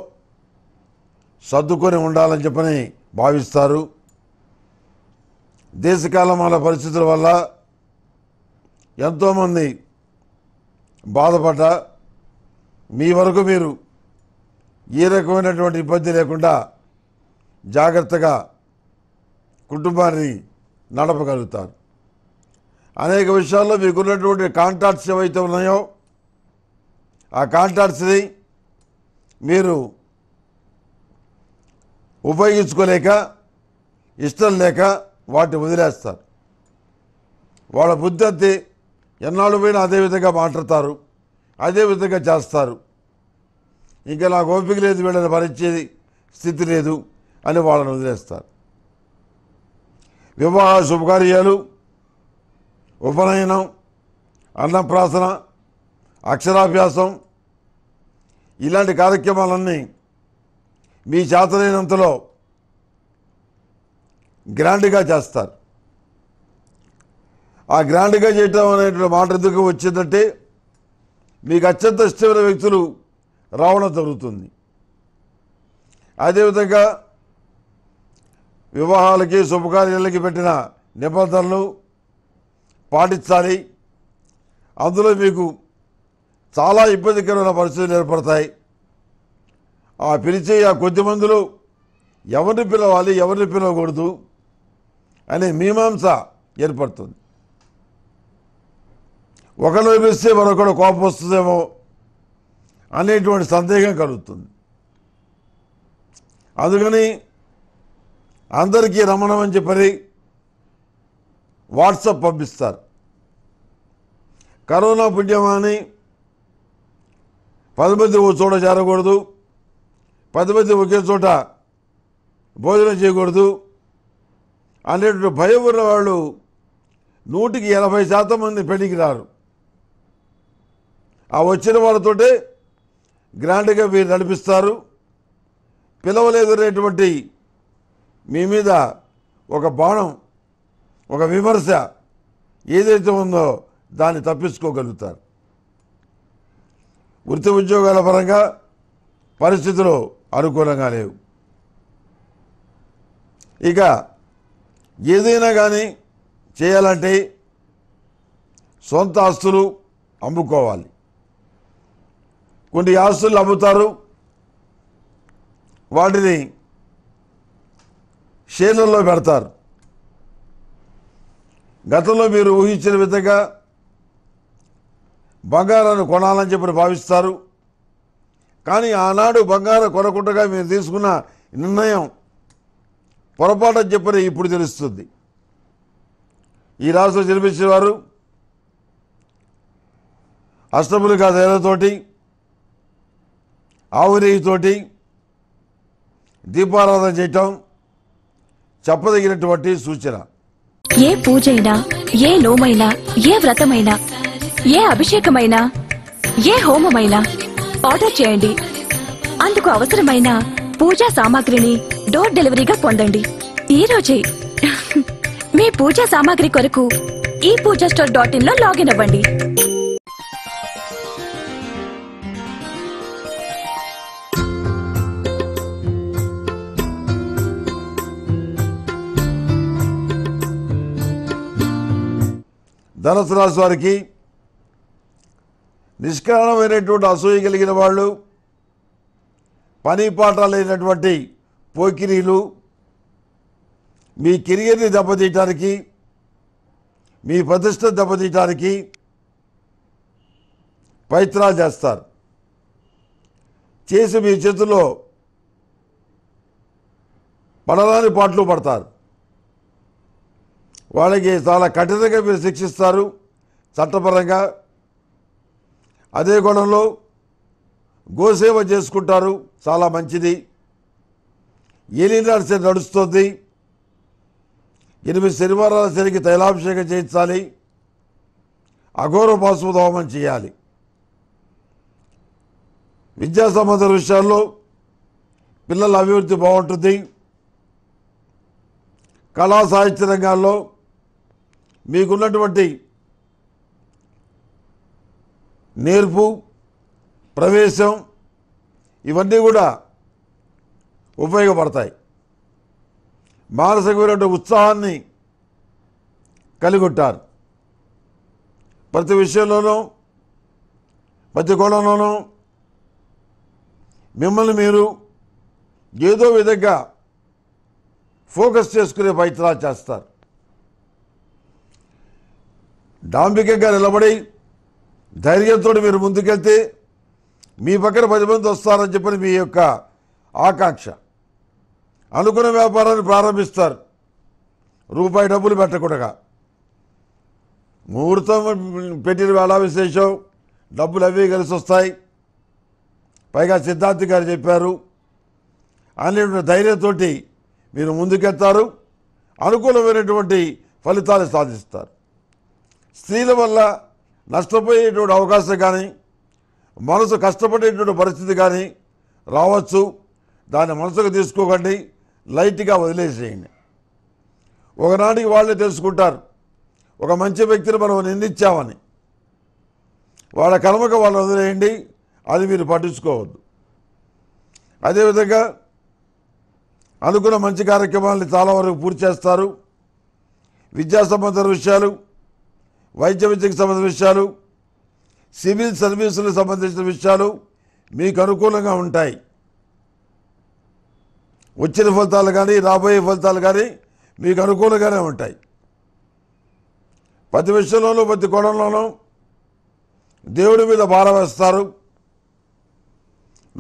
సర్దుకొని ఉండాలని చెప్పని భావిస్తారు దేశకాలమాల పరిస్థితుల వల్ల ఎంతోమంది బాధపడ్డ మీ వరకు మీరు ఏ రకమైనటువంటి ఇబ్బంది లేకుండా జాగ్రత్తగా కుటుంబాన్ని నడపగలుగుతారు అనేక విషయాల్లో మీకున్నటువంటి కాంట్రాక్ట్స్ ఏవైతే ఉన్నాయో ఆ కాంట్రాక్ట్స్ని మీరు ఉపయోగించుకోలేక ఇష్టం లేక వాటిని వదిలేస్తారు వాళ్ళ బుద్ధి అంతే ఎన్నాళ్ళు పోయినా అదేవిధంగా మాట్లాడతారు అదేవిధంగా చేస్తారు ఇంకా నాకు ఓపిక లేదు వీళ్ళని భరించేది స్థితి లేదు అని వాళ్ళని వదిలేస్తారు వివాహ శుభకార్యాలు ఉపనయనం అన్నప్రాసన అక్షరాభ్యాసం ఇలాంటి కార్యక్రమాలన్నీ మీ చేతనైనంతలో గ్రాండ్గా చేస్తారు ఆ గ్రాండ్గా చేయటం అనేటువంటి మాట ఎందుకు వచ్చిందంటే మీకు అత్యంత ఇష్టమైన వ్యక్తులు రావడం జరుగుతుంది అదేవిధంగా వివాహాలకి శుభకార్యాలకి పెట్టిన నిబంధనలు పాటించాలి అందులో మీకు చాలా ఇబ్బందికరమైన పరిస్థితులు ఏర్పడతాయి ఆ పిలిచే ఆ కొద్ది మందిలో ఎవరిని పిలవాలి ఎవరిని పిలవకూడదు అనే మీమాంస ఏర్పడుతుంది ఒకరు వేస్తే మరొకడు కోపం వస్తుందేమో అనేటువంటి సందేహం కలుగుతుంది అందుకని అందరికీ రమణం అని చెప్పని వాట్సప్ పంపిస్తారు కరోనా పుణ్యమాని పది మంది ఓ చోట చేరకూడదు పది మంది ఒకే చోట భోజనం చేయకూడదు అనేటువంటి భయం వాళ్ళు నూటికి ఎనభై శాతం మంది పెళ్లికి రారు ఆ వచ్చిన వాళ్ళతోటే గ్రాండ్గా మీరు నడిపిస్తారు పిలవలేదు అనేటువంటి మీ మీద ఒక బాణం ఒక విమర్శ ఏదైతే ఉందో దాన్ని తప్పించుకోగలుగుతారు వృత్తి ఉద్యోగాల పరంగా పరిస్థితులు అనుకూలంగా లేవు ఇక ఏదైనా కానీ చేయాలంటే సొంత ఆస్తులు అమ్ముకోవాలి కొన్ని ఆస్తులు అమ్ముతారు వాటిని షేర్లలో పెడతారు గతంలో మీరు ఊహించిన విధంగా బంగారాన్ని కొనాలని చెప్పి భావిస్తారు కానీ ఆనాడు బంగారం కొనకుండా మేము తీసుకున్న నిర్ణయం పొరపాటు అని చెప్పని ఇప్పుడు తెలుస్తుంది ఈ రాష్ట్రం జన్మించిన వారు అష్టములు కాదేలతోటి ఆవు నెయ్యితోటి దీపారాధన చేయటం చెప్పదగినటువంటి సూచన ఏ పూజైనా ఏ నోమైనా ఏ వ్రతమైనా ఏ అభిషేకమైనా ఏ హోమమైనా ఆర్డర్ చేయండి అందుకు అవసరమైన పూజా సామాగ్రిని డోర్ డెలివరీగా పొందండి ఈ రోజే మీ పూజా సామాగ్రి కొరకు ఈ పూజా స్టోర్ డాట్ ఇన్ లో లాగిన్ అవ్వండి ధనసు రాశి వారికి నిష్కరణమైనటువంటి అసూయ కలిగిన వాళ్ళు పని పాట లేనటువంటి పోకిరీలు మీ కెరియర్ని దెబ్బతీయటానికి మీ ప్రతిష్ట దెబ్బతీయటానికి ప్రయత్నాలు చేస్తారు చేసి మీ చేతుల్లో పడరాని పాటలు పడతారు వాళ్ళకి చాలా కఠినంగా మీరు శిక్షిస్తారు చట్టపరంగా అదే గుణంలో గోసేవ చేసుకుంటారు చాలా మంచిది ఏలినాడు నడుస్తుంది ఎనిమిది శనివారాల శనికి తైలాభిషేకం చేయించాలి అఘోర పాశుపత చేయాలి విద్యా సంబంధ విషయాల్లో పిల్లల అభివృద్ధి బాగుంటుంది కళా సాహిత్య రంగాల్లో మీకున్నటువంటి నేర్పు ప్రవేశం ఇవన్నీ కూడా ఉపయోగపడతాయి మానసికమైనటువంటి ఉత్సాహాన్ని కలిగొట్టారు ప్రతి విషయంలోనూ ప్రతి కోణంలోనూ మిమ్మల్ని మీరు ఏదో విధంగా ఫోకస్ చేసుకునే ప్రయత్నాలు చేస్తారు డాంబికంగా నిలబడి ధైర్యంతో మీరు ముందుకెళ్తే మీ పక్కన పది మంది వస్తారని చెప్పిన మీ యొక్క ఆకాంక్ష అనుకున్న వ్యాపారాన్ని ప్రారంభిస్తారు రూపాయి డబ్బులు పెట్టకుండా ముహూర్తం పెట్టిన వేళ విశేషం డబ్బులు అవి కలిసి వస్తాయి పైగా సిద్ధార్థి గారు చెప్పారు అనేటువంటి ధైర్యంతో మీరు ముందుకెత్తారు అనుకూలమైనటువంటి ఫలితాలు సాధిస్తారు స్త్రీల వల్ల నష్టపోయేటువంటి అవకాశం కానీ మనసు కష్టపడేటువంటి పరిస్థితి కానీ రావచ్చు దాన్ని మనసుకు తీసుకోకండి లైట్గా వదిలేసేయండి ఒకనాటికి వాళ్ళే తెలుసుకుంటారు ఒక మంచి వ్యక్తిని మనం నిందించామని వాళ్ళ కర్మకు వాళ్ళు వదిలేయండి అది మీరు పట్టించుకోవద్దు అదేవిధంగా అనుకున్న మంచి కార్యక్రమాలను చాలా వరకు పూర్తి చేస్తారు విద్యా సంబంధ విషయాలు వైద్య విద్యకు సంబంధించిన విషయాలు సివిల్ సర్వీసులకు సంబంధించిన విషయాలు మీకు అనుకూలంగా ఉంటాయి వచ్చిన ఫలితాలు కానీ రాబోయే ఫలితాలు కానీ మీకు అనుకూలంగానే ఉంటాయి ప్రతి విషయంలోనూ ప్రతి కోణంలోనూ దేవుడి మీద భారం వేస్తారు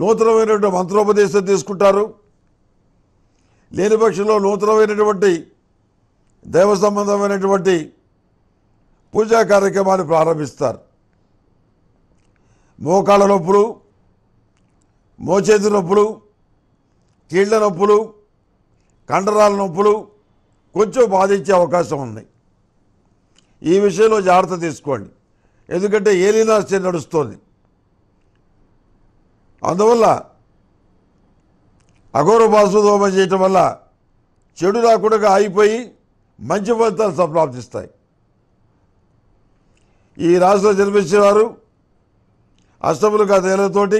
నూతనమైనటువంటి మంత్రోపదేశం తీసుకుంటారు లేని పక్షంలో నూతనమైనటువంటి దైవ సంబంధమైనటువంటి పూజా కార్యక్రమాన్ని ప్రారంభిస్తారు మోకాళ్ళ నొప్పులు మోచేతి నొప్పులు కీళ్ల నొప్పులు కండరాల నొప్పులు కొంచెం బాధించే అవకాశం ఉంది ఈ విషయంలో జాగ్రత్త తీసుకోండి ఎందుకంటే ఏలినాస్టే నడుస్తోంది అందువల్ల అఘోర బాసుదోమం చేయటం వల్ల చెడు రాకుండా ఆగిపోయి మంచి ఫలితాలు సంప్రాప్తిస్తాయి ఈ రాశిలో జన్మించేవారు అష్టములు గత ఏళ్ళతోటి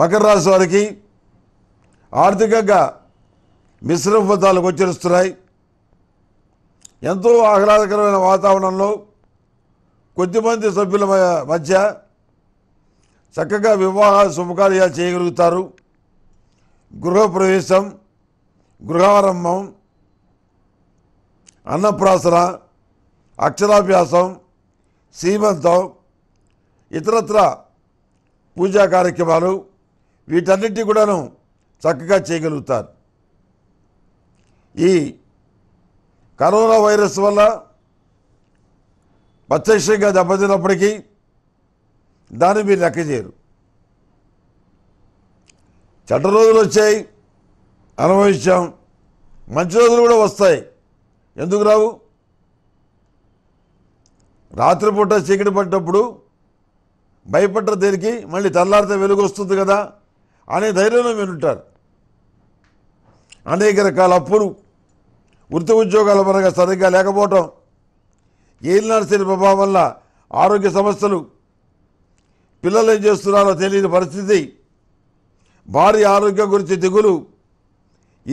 మకర రాశి వారికి ఆర్థికంగా మిశ్రమ ఫలితాలు గోచరిస్తున్నాయి ఎంతో ఆహ్లాదకరమైన వాతావరణంలో కొద్దిమంది సభ్యుల మధ్య చక్కగా వివాహ శుభకార్యాలు చేయగలుగుతారు గృహప్రవేశం గృహారంభం అన్నప్రాసన అక్షరాభ్యాసం సీమంతం ఇతరత్ర పూజా కార్యక్రమాలు వీటన్నిటి కూడాను చక్కగా చేయగలుగుతారు ఈ కరోనా వైరస్ వల్ల ప్రత్యక్షంగా దెబ్బతిన్నప్పటికీ దాన్ని మీరు లెక్క చేయరు చెడ్డ రోజులు వచ్చాయి అనుభవించాం మంచి రోజులు కూడా వస్తాయి ఎందుకు రావు రాత్రిపూట చీకటి పడ్డప్పుడు భయపడ్డ దేనికి మళ్ళీ తెల్లారితే వెలుగు వస్తుంది కదా అనే ధైర్యంలో మీరు ఉంటారు అనేక రకాల అప్పులు వృత్తి ఉద్యోగాల పరంగా సరిగ్గా లేకపోవటం ఏలినాడు ప్రభావం వల్ల ఆరోగ్య సమస్యలు పిల్లలు ఏం చేస్తున్నారో తెలియని పరిస్థితి భారీ ఆరోగ్యం గురించి దిగులు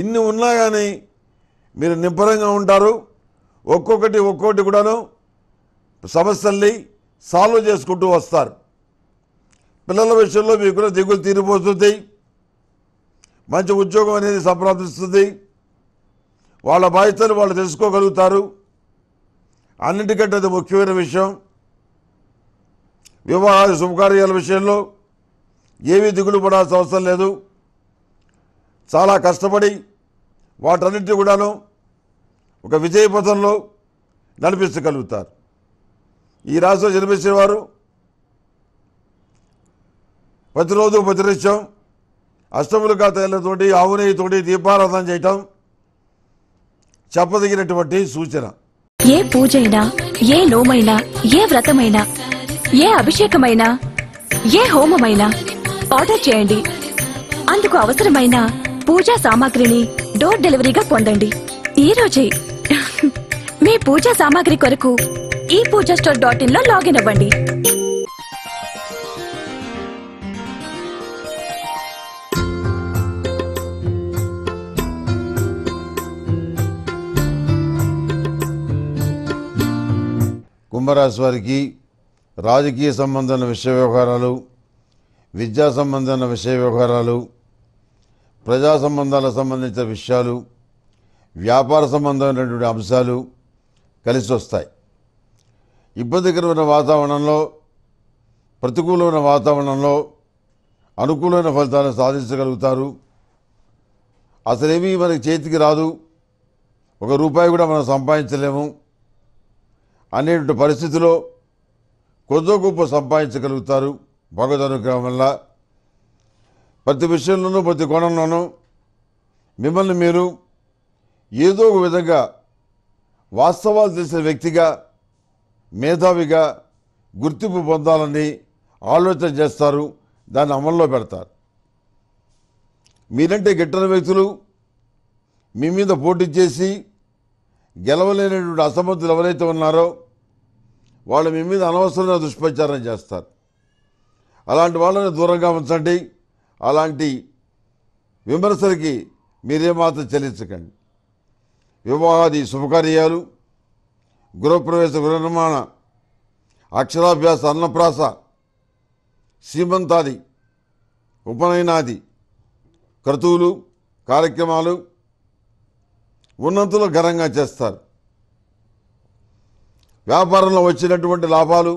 ఇన్ని ఉన్నా కానీ మీరు నిబ్బరంగా ఉంటారు ఒక్కొక్కటి ఒక్కొక్కటి కూడాను సమస్యల్ని సాల్వ్ చేసుకుంటూ వస్తారు పిల్లల విషయంలో మీకు కూడా దిగులు తీరిపోతుంది మంచి ఉద్యోగం అనేది సంప్రదిస్తుంది వాళ్ళ బాధ్యతలు వాళ్ళు తెలుసుకోగలుగుతారు అన్నిటికంటే అది ముఖ్యమైన విషయం వివాహాది శుభకార్యాల విషయంలో ఏమీ దిగులు పడాల్సిన అవసరం లేదు చాలా కష్టపడి వాటన్నింటినీ కూడాను ఒక విజయపథంలో నడిపించగలుగుతారు ఈ రాశిలో జన్మించిన వారు ప్రతిరోజు ప్రతిరిష్టం అష్టములుగా తేళ్లతోటి ఆవునేయితోటి దీపారాధన చేయటం చెప్పదగినటువంటి సూచన ఏ పూజైనా ఏ నోమైనా ఏ వ్రతమైనా ఏ అభిషేకమైనా ఏ హోమమైనా ఆర్డర్ చేయండి అందుకు అవసరమైన పూజా సామాగ్రిని డోర్ డెలివరీగా పొందండి ఈ రోజే మీ పూజా సామాగ్రి కొరకు ఈ పూజా స్టోర్ డాట్ ఇన్ లో లాగిన్ అవ్వండి కుంభరాశి వారికి రాజకీయ సంబంధమైన విషయ వ్యవహారాలు విద్యా సంబంధమైన విషయ వ్యవహారాలు ప్రజా సంబంధాలకు సంబంధించిన విషయాలు వ్యాపార సంబంధమైనటువంటి అంశాలు కలిసి వస్తాయి ఇబ్బందికరమైన వాతావరణంలో ప్రతికూలమైన వాతావరణంలో అనుకూలమైన ఫలితాలను సాధించగలుగుతారు అసలేమీ మనకి చేతికి రాదు ఒక రూపాయి కూడా మనం సంపాదించలేము అనేటువంటి పరిస్థితిలో కొద్దో గొప్ప సంపాదించగలుగుతారు భగవద్ వల్ల ప్రతి విషయంలోనూ ప్రతి కోణంలోనూ మిమ్మల్ని మీరు ఏదో ఒక విధంగా వాస్తవాలు తెలిసిన వ్యక్తిగా మేధావిగా గుర్తింపు పొందాలని ఆలోచన చేస్తారు దాన్ని అమల్లో పెడతారు మీరంటే గిట్టని వ్యక్తులు మీ మీద పోటీ చేసి గెలవలేనటువంటి అసమర్థులు ఎవరైతే ఉన్నారో వాళ్ళు మీ మీద అనవసరంగా దుష్ప్రచారం చేస్తారు అలాంటి వాళ్ళని దూరంగా ఉంచండి అలాంటి విమర్శలకి మీరేమాత్రం చెల్లించకండి వివాహాది శుభకార్యాలు గృహప్రవేశ నిర్మాణ అక్షరాభ్యాస అన్నప్రాస సీమంతాది ఉపనయనాది క్రతువులు కార్యక్రమాలు ఉన్నంతలో ఘనంగా చేస్తారు వ్యాపారంలో వచ్చినటువంటి లాభాలు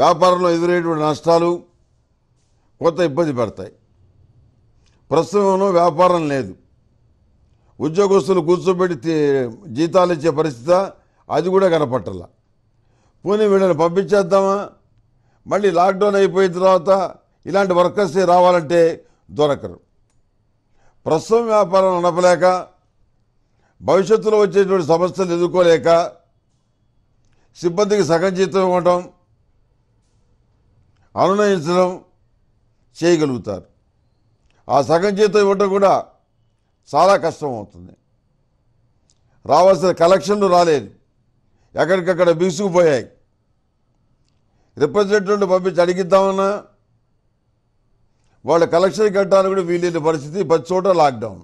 వ్యాపారంలో ఎదురయ్యేటువంటి నష్టాలు కొత్త ఇబ్బంది పడతాయి ప్రస్తుతంలో వ్యాపారం లేదు ఉద్యోగస్తులు కూర్చోబెట్టి జీతాలు ఇచ్చే పరిస్థితి అది కూడా కనపట్టాల పోనీ వీళ్ళని పంపించేద్దామా మళ్ళీ లాక్డౌన్ అయిపోయిన తర్వాత ఇలాంటి వర్కర్స్ రావాలంటే దొరకరు ప్రస్తుతం వ్యాపారం నడపలేక భవిష్యత్తులో వచ్చేటువంటి సమస్యలు ఎదుర్కోలేక సిబ్బందికి సగం జీతం ఇవ్వటం అనునయించడం చేయగలుగుతారు ఆ సగం జీతం ఇవ్వటం కూడా చాలా కష్టం అవుతుంది రావాల్సిన కలెక్షన్లు రాలేదు ఎక్కడికక్కడ బిగుసుకుపోయాయి రిప్రజెంటేటివ్లు పంపించి అడిగిద్దామన్నా వాళ్ళ కలెక్షన్ కట్టాలని కూడా వీలైన పరిస్థితి ప్రతి చోట లాక్డౌన్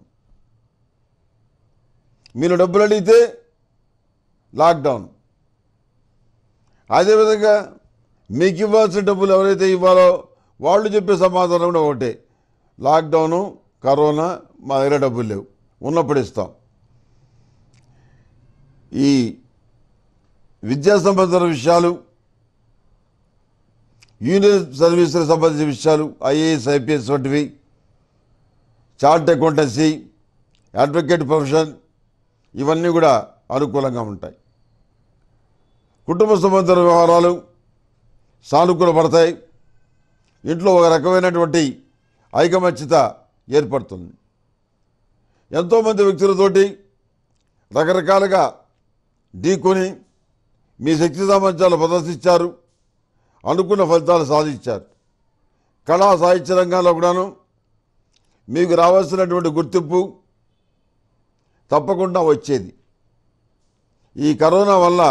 మీరు డబ్బులు అడిగితే లాక్డౌన్ అదేవిధంగా మీకు ఇవ్వాల్సిన డబ్బులు ఎవరైతే ఇవ్వాలో వాళ్ళు చెప్పే సమాధానం కూడా ఒకటే లాక్డౌను కరోనా మా దగ్గర డబ్బులు లేవు ఉన్నప్పుడు ఇస్తాం ఈ విద్యా సంబంధించిన విషయాలు యూనియన్ సర్వీసులకు సంబంధించిన విషయాలు ఐఏఎస్ ఐపీఎస్ వంటివి చార్ట్ అకౌంటెన్సీ అడ్వకేట్ ప్రొఫెషన్ ఇవన్నీ కూడా అనుకూలంగా ఉంటాయి కుటుంబ సంబంధించిన వ్యవహారాలు సానుకూలపడతాయి ఇంట్లో ఒక రకమైనటువంటి ఐకమత్యత ఏర్పడుతుంది ఎంతోమంది వ్యక్తులతోటి రకరకాలుగా ఢీకొని మీ శక్తి సామర్థ్యాలు ప్రదర్శించారు అనుకున్న ఫలితాలు సాధించారు కళా సాహిత్య రంగాల్లో కూడాను మీకు రావాల్సినటువంటి గుర్తింపు తప్పకుండా వచ్చేది ఈ కరోనా వల్ల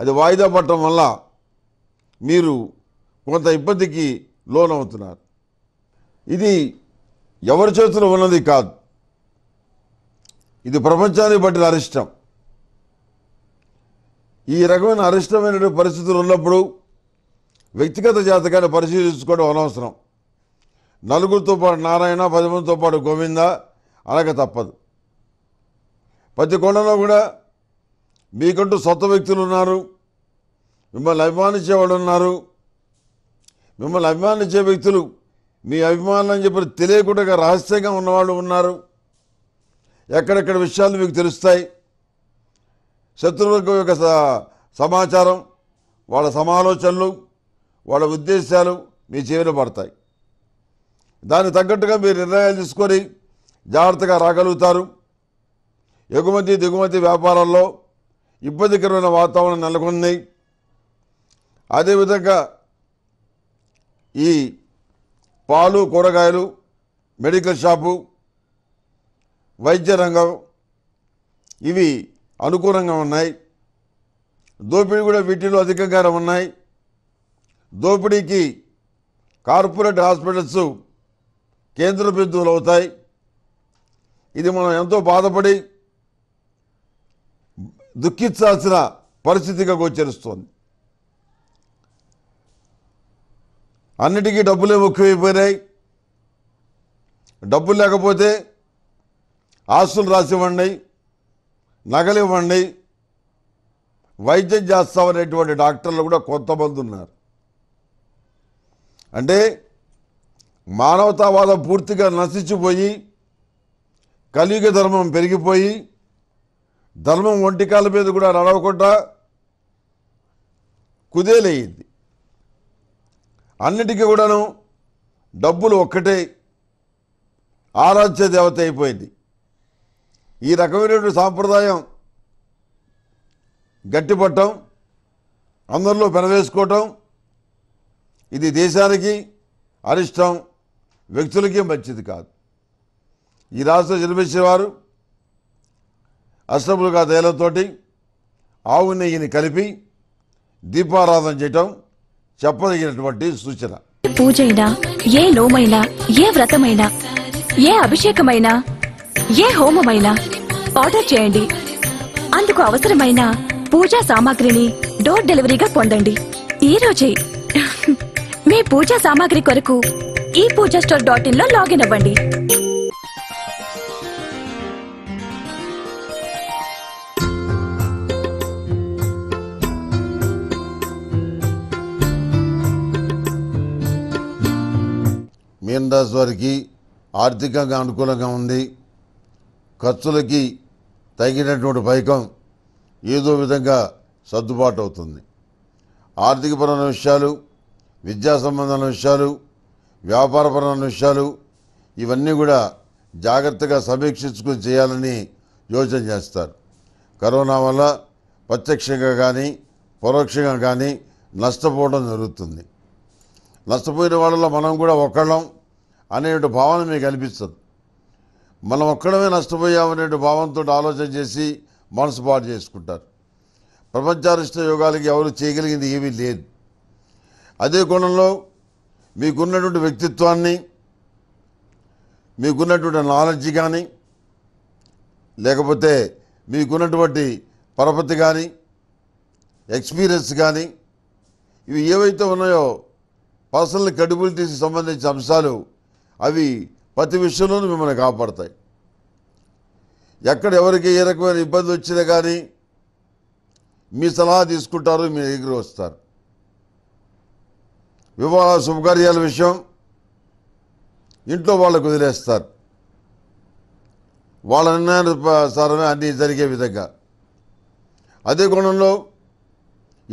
అది వాయిదా పడటం వల్ల మీరు కొంత ఇబ్బందికి లోనవుతున్నారు ఇది ఎవరి చేతిలో ఉన్నది కాదు ఇది ప్రపంచాన్ని బట్టిన అరిష్టం ఈ రకమైన అరిష్టమైనటువంటి పరిస్థితులు ఉన్నప్పుడు వ్యక్తిగత జాతకాన్ని పరిశీలించుకోవడం అనవసరం నలుగురితో పాటు నారాయణ పదిమందితో పాటు గోవింద అలాగే తప్పదు ప్రతి కొండలో కూడా మీకంటూ సొంత వ్యక్తులు ఉన్నారు మిమ్మల్ని వాళ్ళు ఉన్నారు మిమ్మల్ని అభిమానించే వ్యక్తులు మీ అభిమానులు అని చెప్పి తెలియకుండా రహస్యంగా ఉన్నవాళ్ళు ఉన్నారు ఎక్కడెక్కడ విషయాలు మీకు తెలుస్తాయి శత్రువులకు యొక్క సమాచారం వాళ్ళ సమాలోచనలు వాళ్ళ ఉద్దేశాలు మీ చెవిన పడతాయి దానికి తగ్గట్టుగా మీరు నిర్ణయాలు తీసుకొని జాగ్రత్తగా రాగలుగుతారు ఎగుమతి దిగుమతి వ్యాపారాల్లో ఇబ్బందికరమైన వాతావరణం నెలకొన్నాయి అదేవిధంగా ఈ పాలు కూరగాయలు మెడికల్ షాపు వైద్య రంగం ఇవి అనుకూలంగా ఉన్నాయి దోపిడీ కూడా వీటిలో అధికంగా ఉన్నాయి దోపిడీకి కార్పొరేట్ హాస్పిటల్స్ కేంద్ర బిందువులు అవుతాయి ఇది మనం ఎంతో బాధపడి దుఃఖించాల్సిన పరిస్థితిగా గోచరిస్తోంది అన్నిటికీ డబ్బులే ముఖ్యమైపోయినాయి డబ్బులు లేకపోతే ఆస్తులు రాసివ్వండి నగలు ఇవ్వండి వైద్యం చేస్తామనేటువంటి డాక్టర్లు కూడా కొంతమంది ఉన్నారు అంటే మానవతావాదం పూర్తిగా నశించిపోయి కలియుగ ధర్మం పెరిగిపోయి ధర్మం కాళ్ళ మీద కూడా నడవకుండా కుదేలయ్యింది అన్నిటికీ కూడాను డబ్బులు ఒక్కటే ఆరాధ్య దేవత అయిపోయింది ఈ రకమైనటువంటి సాంప్రదాయం గట్టిపట్టడం అందరిలో పెనవేసుకోవటం ఇది దేశానికి అరిష్టం వ్యక్తులకి మంచిది కాదు ఈ రాష్ట్ర జన్మించిన వారు అష్టములుగా తేలతోటి ఆవు నెయ్యిని కలిపి దీపారాధన చేయటం చెప్పదగినటువంటి సూచన పూజైనా ఏ నోమైనా ఏ వ్రతమైనా ఏ అభిషేకమైనా ఏ హోమమైనా ఆర్డర్ చేయండి అందుకు అవసరమైన పూజా సామాగ్రిని డోర్ డెలివరీగా పొందండి ఈ రోజే మీ పూజా సామాగ్రి కొరకు ఈ పూజా స్టోర్ డాట్ ఇన్ లో లాగిన్ అవ్వండి మిథున్ దాస్ వారికి ఆర్థికంగా అనుకూలంగా ఉంది ఖర్చులకి తగినటువంటి పైకం ఏదో విధంగా సర్దుబాటు అవుతుంది ఆర్థికపరమైన విషయాలు విద్యా సంబంధమైన విషయాలు వ్యాపారపరమైన విషయాలు ఇవన్నీ కూడా జాగ్రత్తగా సమీక్షించుకుని చేయాలని యోచన చేస్తారు కరోనా వల్ల ప్రత్యక్షంగా కానీ పరోక్షంగా కానీ నష్టపోవడం జరుగుతుంది నష్టపోయిన వాళ్ళలో మనం కూడా ఒకళ్ళం అనే భావన మీకు అనిపిస్తుంది మనం ఒక్కడమే నష్టపోయామనే భావంతో ఆలోచన చేసి మనసు పాటు చేసుకుంటారు ప్రపంచారిష్ట యోగాలకి ఎవరు చేయగలిగింది ఏమీ లేదు అదే కోణంలో మీకున్నటువంటి వ్యక్తిత్వాన్ని మీకున్నటువంటి నాలెడ్జ్ కానీ లేకపోతే మీకున్నటువంటి పరపతి కానీ ఎక్స్పీరియన్స్ కానీ ఇవి ఏవైతే ఉన్నాయో పర్సనల్ క్రెడిబిలిటీకి సంబంధించిన అంశాలు అవి ప్రతి విషయంలోనూ మిమ్మల్ని కాపాడతాయి ఎక్కడ ఎవరికి ఏ రకమైన ఇబ్బంది వచ్చినా కానీ మీ సలహా తీసుకుంటారు మీ దగ్గర వస్తారు వివాహ శుభకార్యాల విషయం ఇంట్లో వాళ్ళకు వదిలేస్తారు వాళ్ళ నిర్ణయానుసారమే అన్నీ జరిగే విధంగా అదే కోణంలో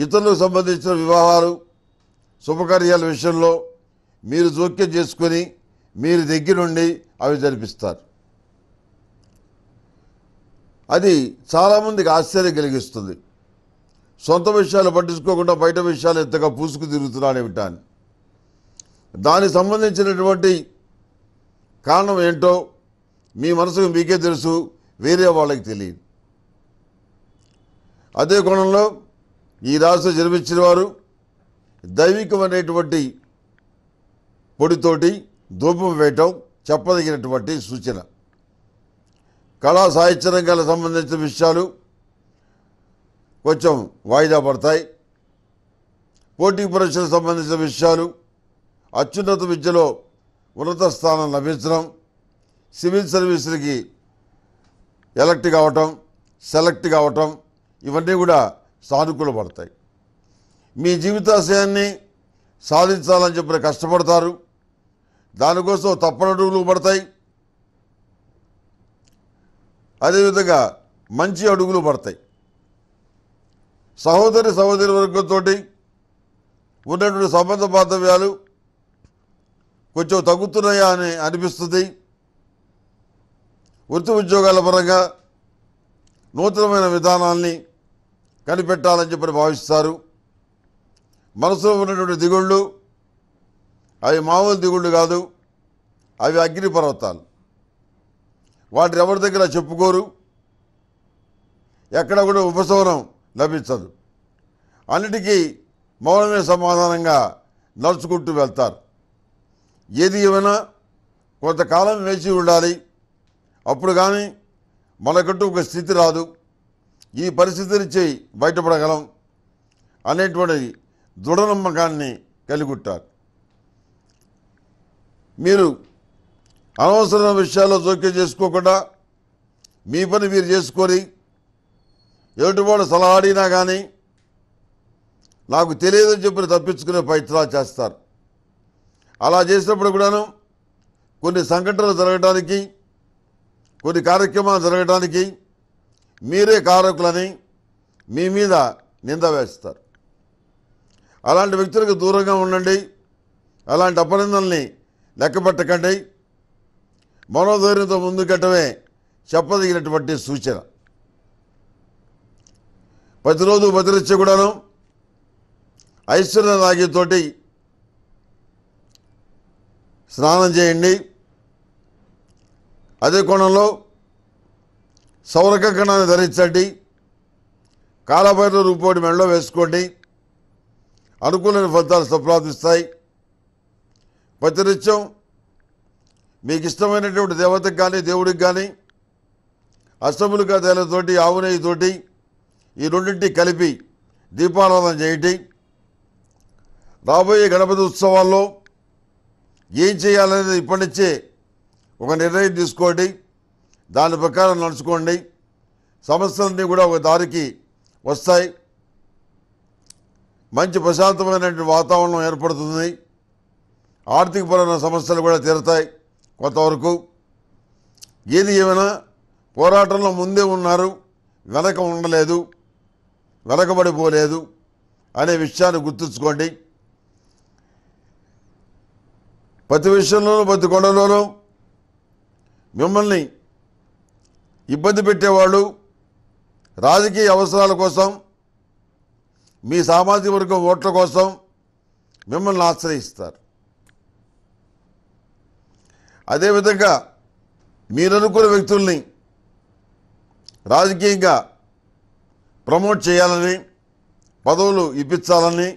ఇతరులకు సంబంధించిన వివాహాలు శుభకార్యాల విషయంలో మీరు జోక్యం చేసుకొని మీరు దగ్గరుండి అవి జరిపిస్తారు అది చాలామందికి ఆశ్చర్యం కలిగిస్తుంది సొంత విషయాలు పట్టించుకోకుండా బయట విషయాలు ఎంతగా పూసుకు తిరుగుతున్నాడు ఏమిటాని దానికి సంబంధించినటువంటి కారణం ఏంటో మీ మనసుకు మీకే తెలుసు వేరే వాళ్ళకి తెలియదు అదే కోణంలో ఈ రాశి జన్మించిన వారు దైవికమైనటువంటి పొడితోటి దూపం వేయటం చెప్పదగినటువంటి సూచన కళా సాహిత్య రంగాలకు సంబంధించిన విషయాలు కొంచెం వాయిదా పడతాయి పోటీ పరీక్షలకు సంబంధించిన విషయాలు అత్యున్నత విద్యలో ఉన్నత స్థానం లభించడం సివిల్ సర్వీసులకి ఎలక్ట్ కావటం సెలెక్ట్ కావటం ఇవన్నీ కూడా సానుకూలపడతాయి మీ జీవితాశయాన్ని సాధించాలని చెప్పిన కష్టపడతారు దానికోసం తప్పనడుగులు పడతాయి అదేవిధంగా మంచి అడుగులు పడతాయి సహోదరి సహోదరి వర్గంతో ఉన్నటువంటి సంబంధ బాంధవ్యాలు కొంచెం తగ్గుతున్నాయా అని అనిపిస్తుంది వృత్తి ఉద్యోగాల పరంగా నూతనమైన విధానాల్ని కనిపెట్టాలని చెప్పని భావిస్తారు మనసులో ఉన్నటువంటి దిగుళ్ళు అవి మామూలు దిగుళ్ళు కాదు అవి అగ్నిపర్వతాలు వాటిని ఎవరి దగ్గర చెప్పుకోరు ఎక్కడ కూడా ఉపశమనం లభించదు అన్నిటికీ మౌనమే సమాధానంగా నడుచుకుంటూ వెళ్తారు ఏది ఏమైనా కొంతకాలం వేచి ఉండాలి అప్పుడు కానీ మనకంటూ ఒక స్థితి రాదు ఈ పరిస్థితి నుంచి బయటపడగలం అనేటువంటి దృఢ నమ్మకాన్ని మీరు అనవసరమైన విషయాల్లో జోక్యం చేసుకోకుండా మీ పని మీరు చేసుకొని ఎటువంటి సలహా అడిగినా కానీ నాకు తెలియదని చెప్పి తప్పించుకునే ప్రయత్నాలు చేస్తారు అలా చేసినప్పుడు కూడాను కొన్ని సంఘటనలు జరగడానికి కొన్ని కార్యక్రమాలు జరగడానికి మీరే కారకులని మీ మీద నింద వేస్తారు అలాంటి వ్యక్తులకు దూరంగా ఉండండి అలాంటి అపనిందల్ని పెట్టకండి మనోధైర్యంతో ముందుకెట్టమే చెప్పదగినటువంటి సూచన ప్రతిరోజు బదిలిచ్చి కూడాను ఐశ్వర్య నాగితోటి స్నానం చేయండి అదే కోణంలో సౌరకణాన్ని ధరించండి కాలభైరవ రూపోటి మెడలో వేసుకోండి అనుకూలమైన ఫలితాలు సంప్రాప్తిస్తాయి ప్రతినిత్యం మీకు ఇష్టమైనటువంటి దేవతకు కానీ దేవుడికి కానీ అష్టములుగా తేలతోటి ఆవు ఈ రెండింటి కలిపి దీపారాధన చేయటం రాబోయే గణపతి ఉత్సవాల్లో ఏం చేయాలనేది ఇప్పటి నుంచే ఒక నిర్ణయం తీసుకోండి దాని ప్రకారం నడుచుకోండి సమస్యలన్నీ కూడా ఒక దారికి వస్తాయి మంచి ప్రశాంతమైనటువంటి వాతావరణం ఏర్పడుతుంది పరమైన సమస్యలు కూడా తీరతాయి కొంతవరకు ఏది ఏమైనా పోరాటంలో ముందే ఉన్నారు వెనక ఉండలేదు వెనకబడిపోలేదు అనే విషయాన్ని గుర్తుంచుకోండి ప్రతి విషయంలోనూ ప్రతి కొండలోనూ మిమ్మల్ని ఇబ్బంది పెట్టేవాళ్ళు రాజకీయ అవసరాల కోసం మీ సామాజిక వర్గం ఓట్ల కోసం మిమ్మల్ని ఆశ్రయిస్తారు అదేవిధంగా మీరనుకున్న వ్యక్తుల్ని రాజకీయంగా ప్రమోట్ చేయాలని పదవులు ఇప్పించాలని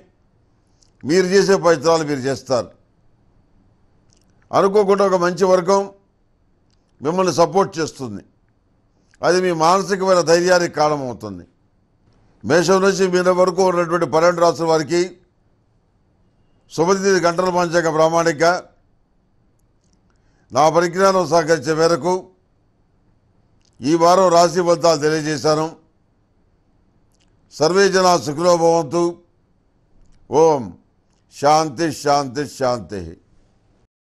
మీరు చేసే ప్రయత్నాలు మీరు చేస్తారు అనుకోకుండా ఒక మంచి వర్గం మిమ్మల్ని సపోర్ట్ చేస్తుంది అది మీ మానసికమైన ధైర్యానికి కారణమవుతుంది మేషం నుంచి మీరు వరకు ఉన్నటువంటి పన్నెండు రాష్ట్రాల వారికి శుభతిథి గంటల మంచిగా ప్రామాణిక ना परज्ञा सहक मेरे को वार राशि फलता सर्वे जन सुखों ओम शांति शांति शांति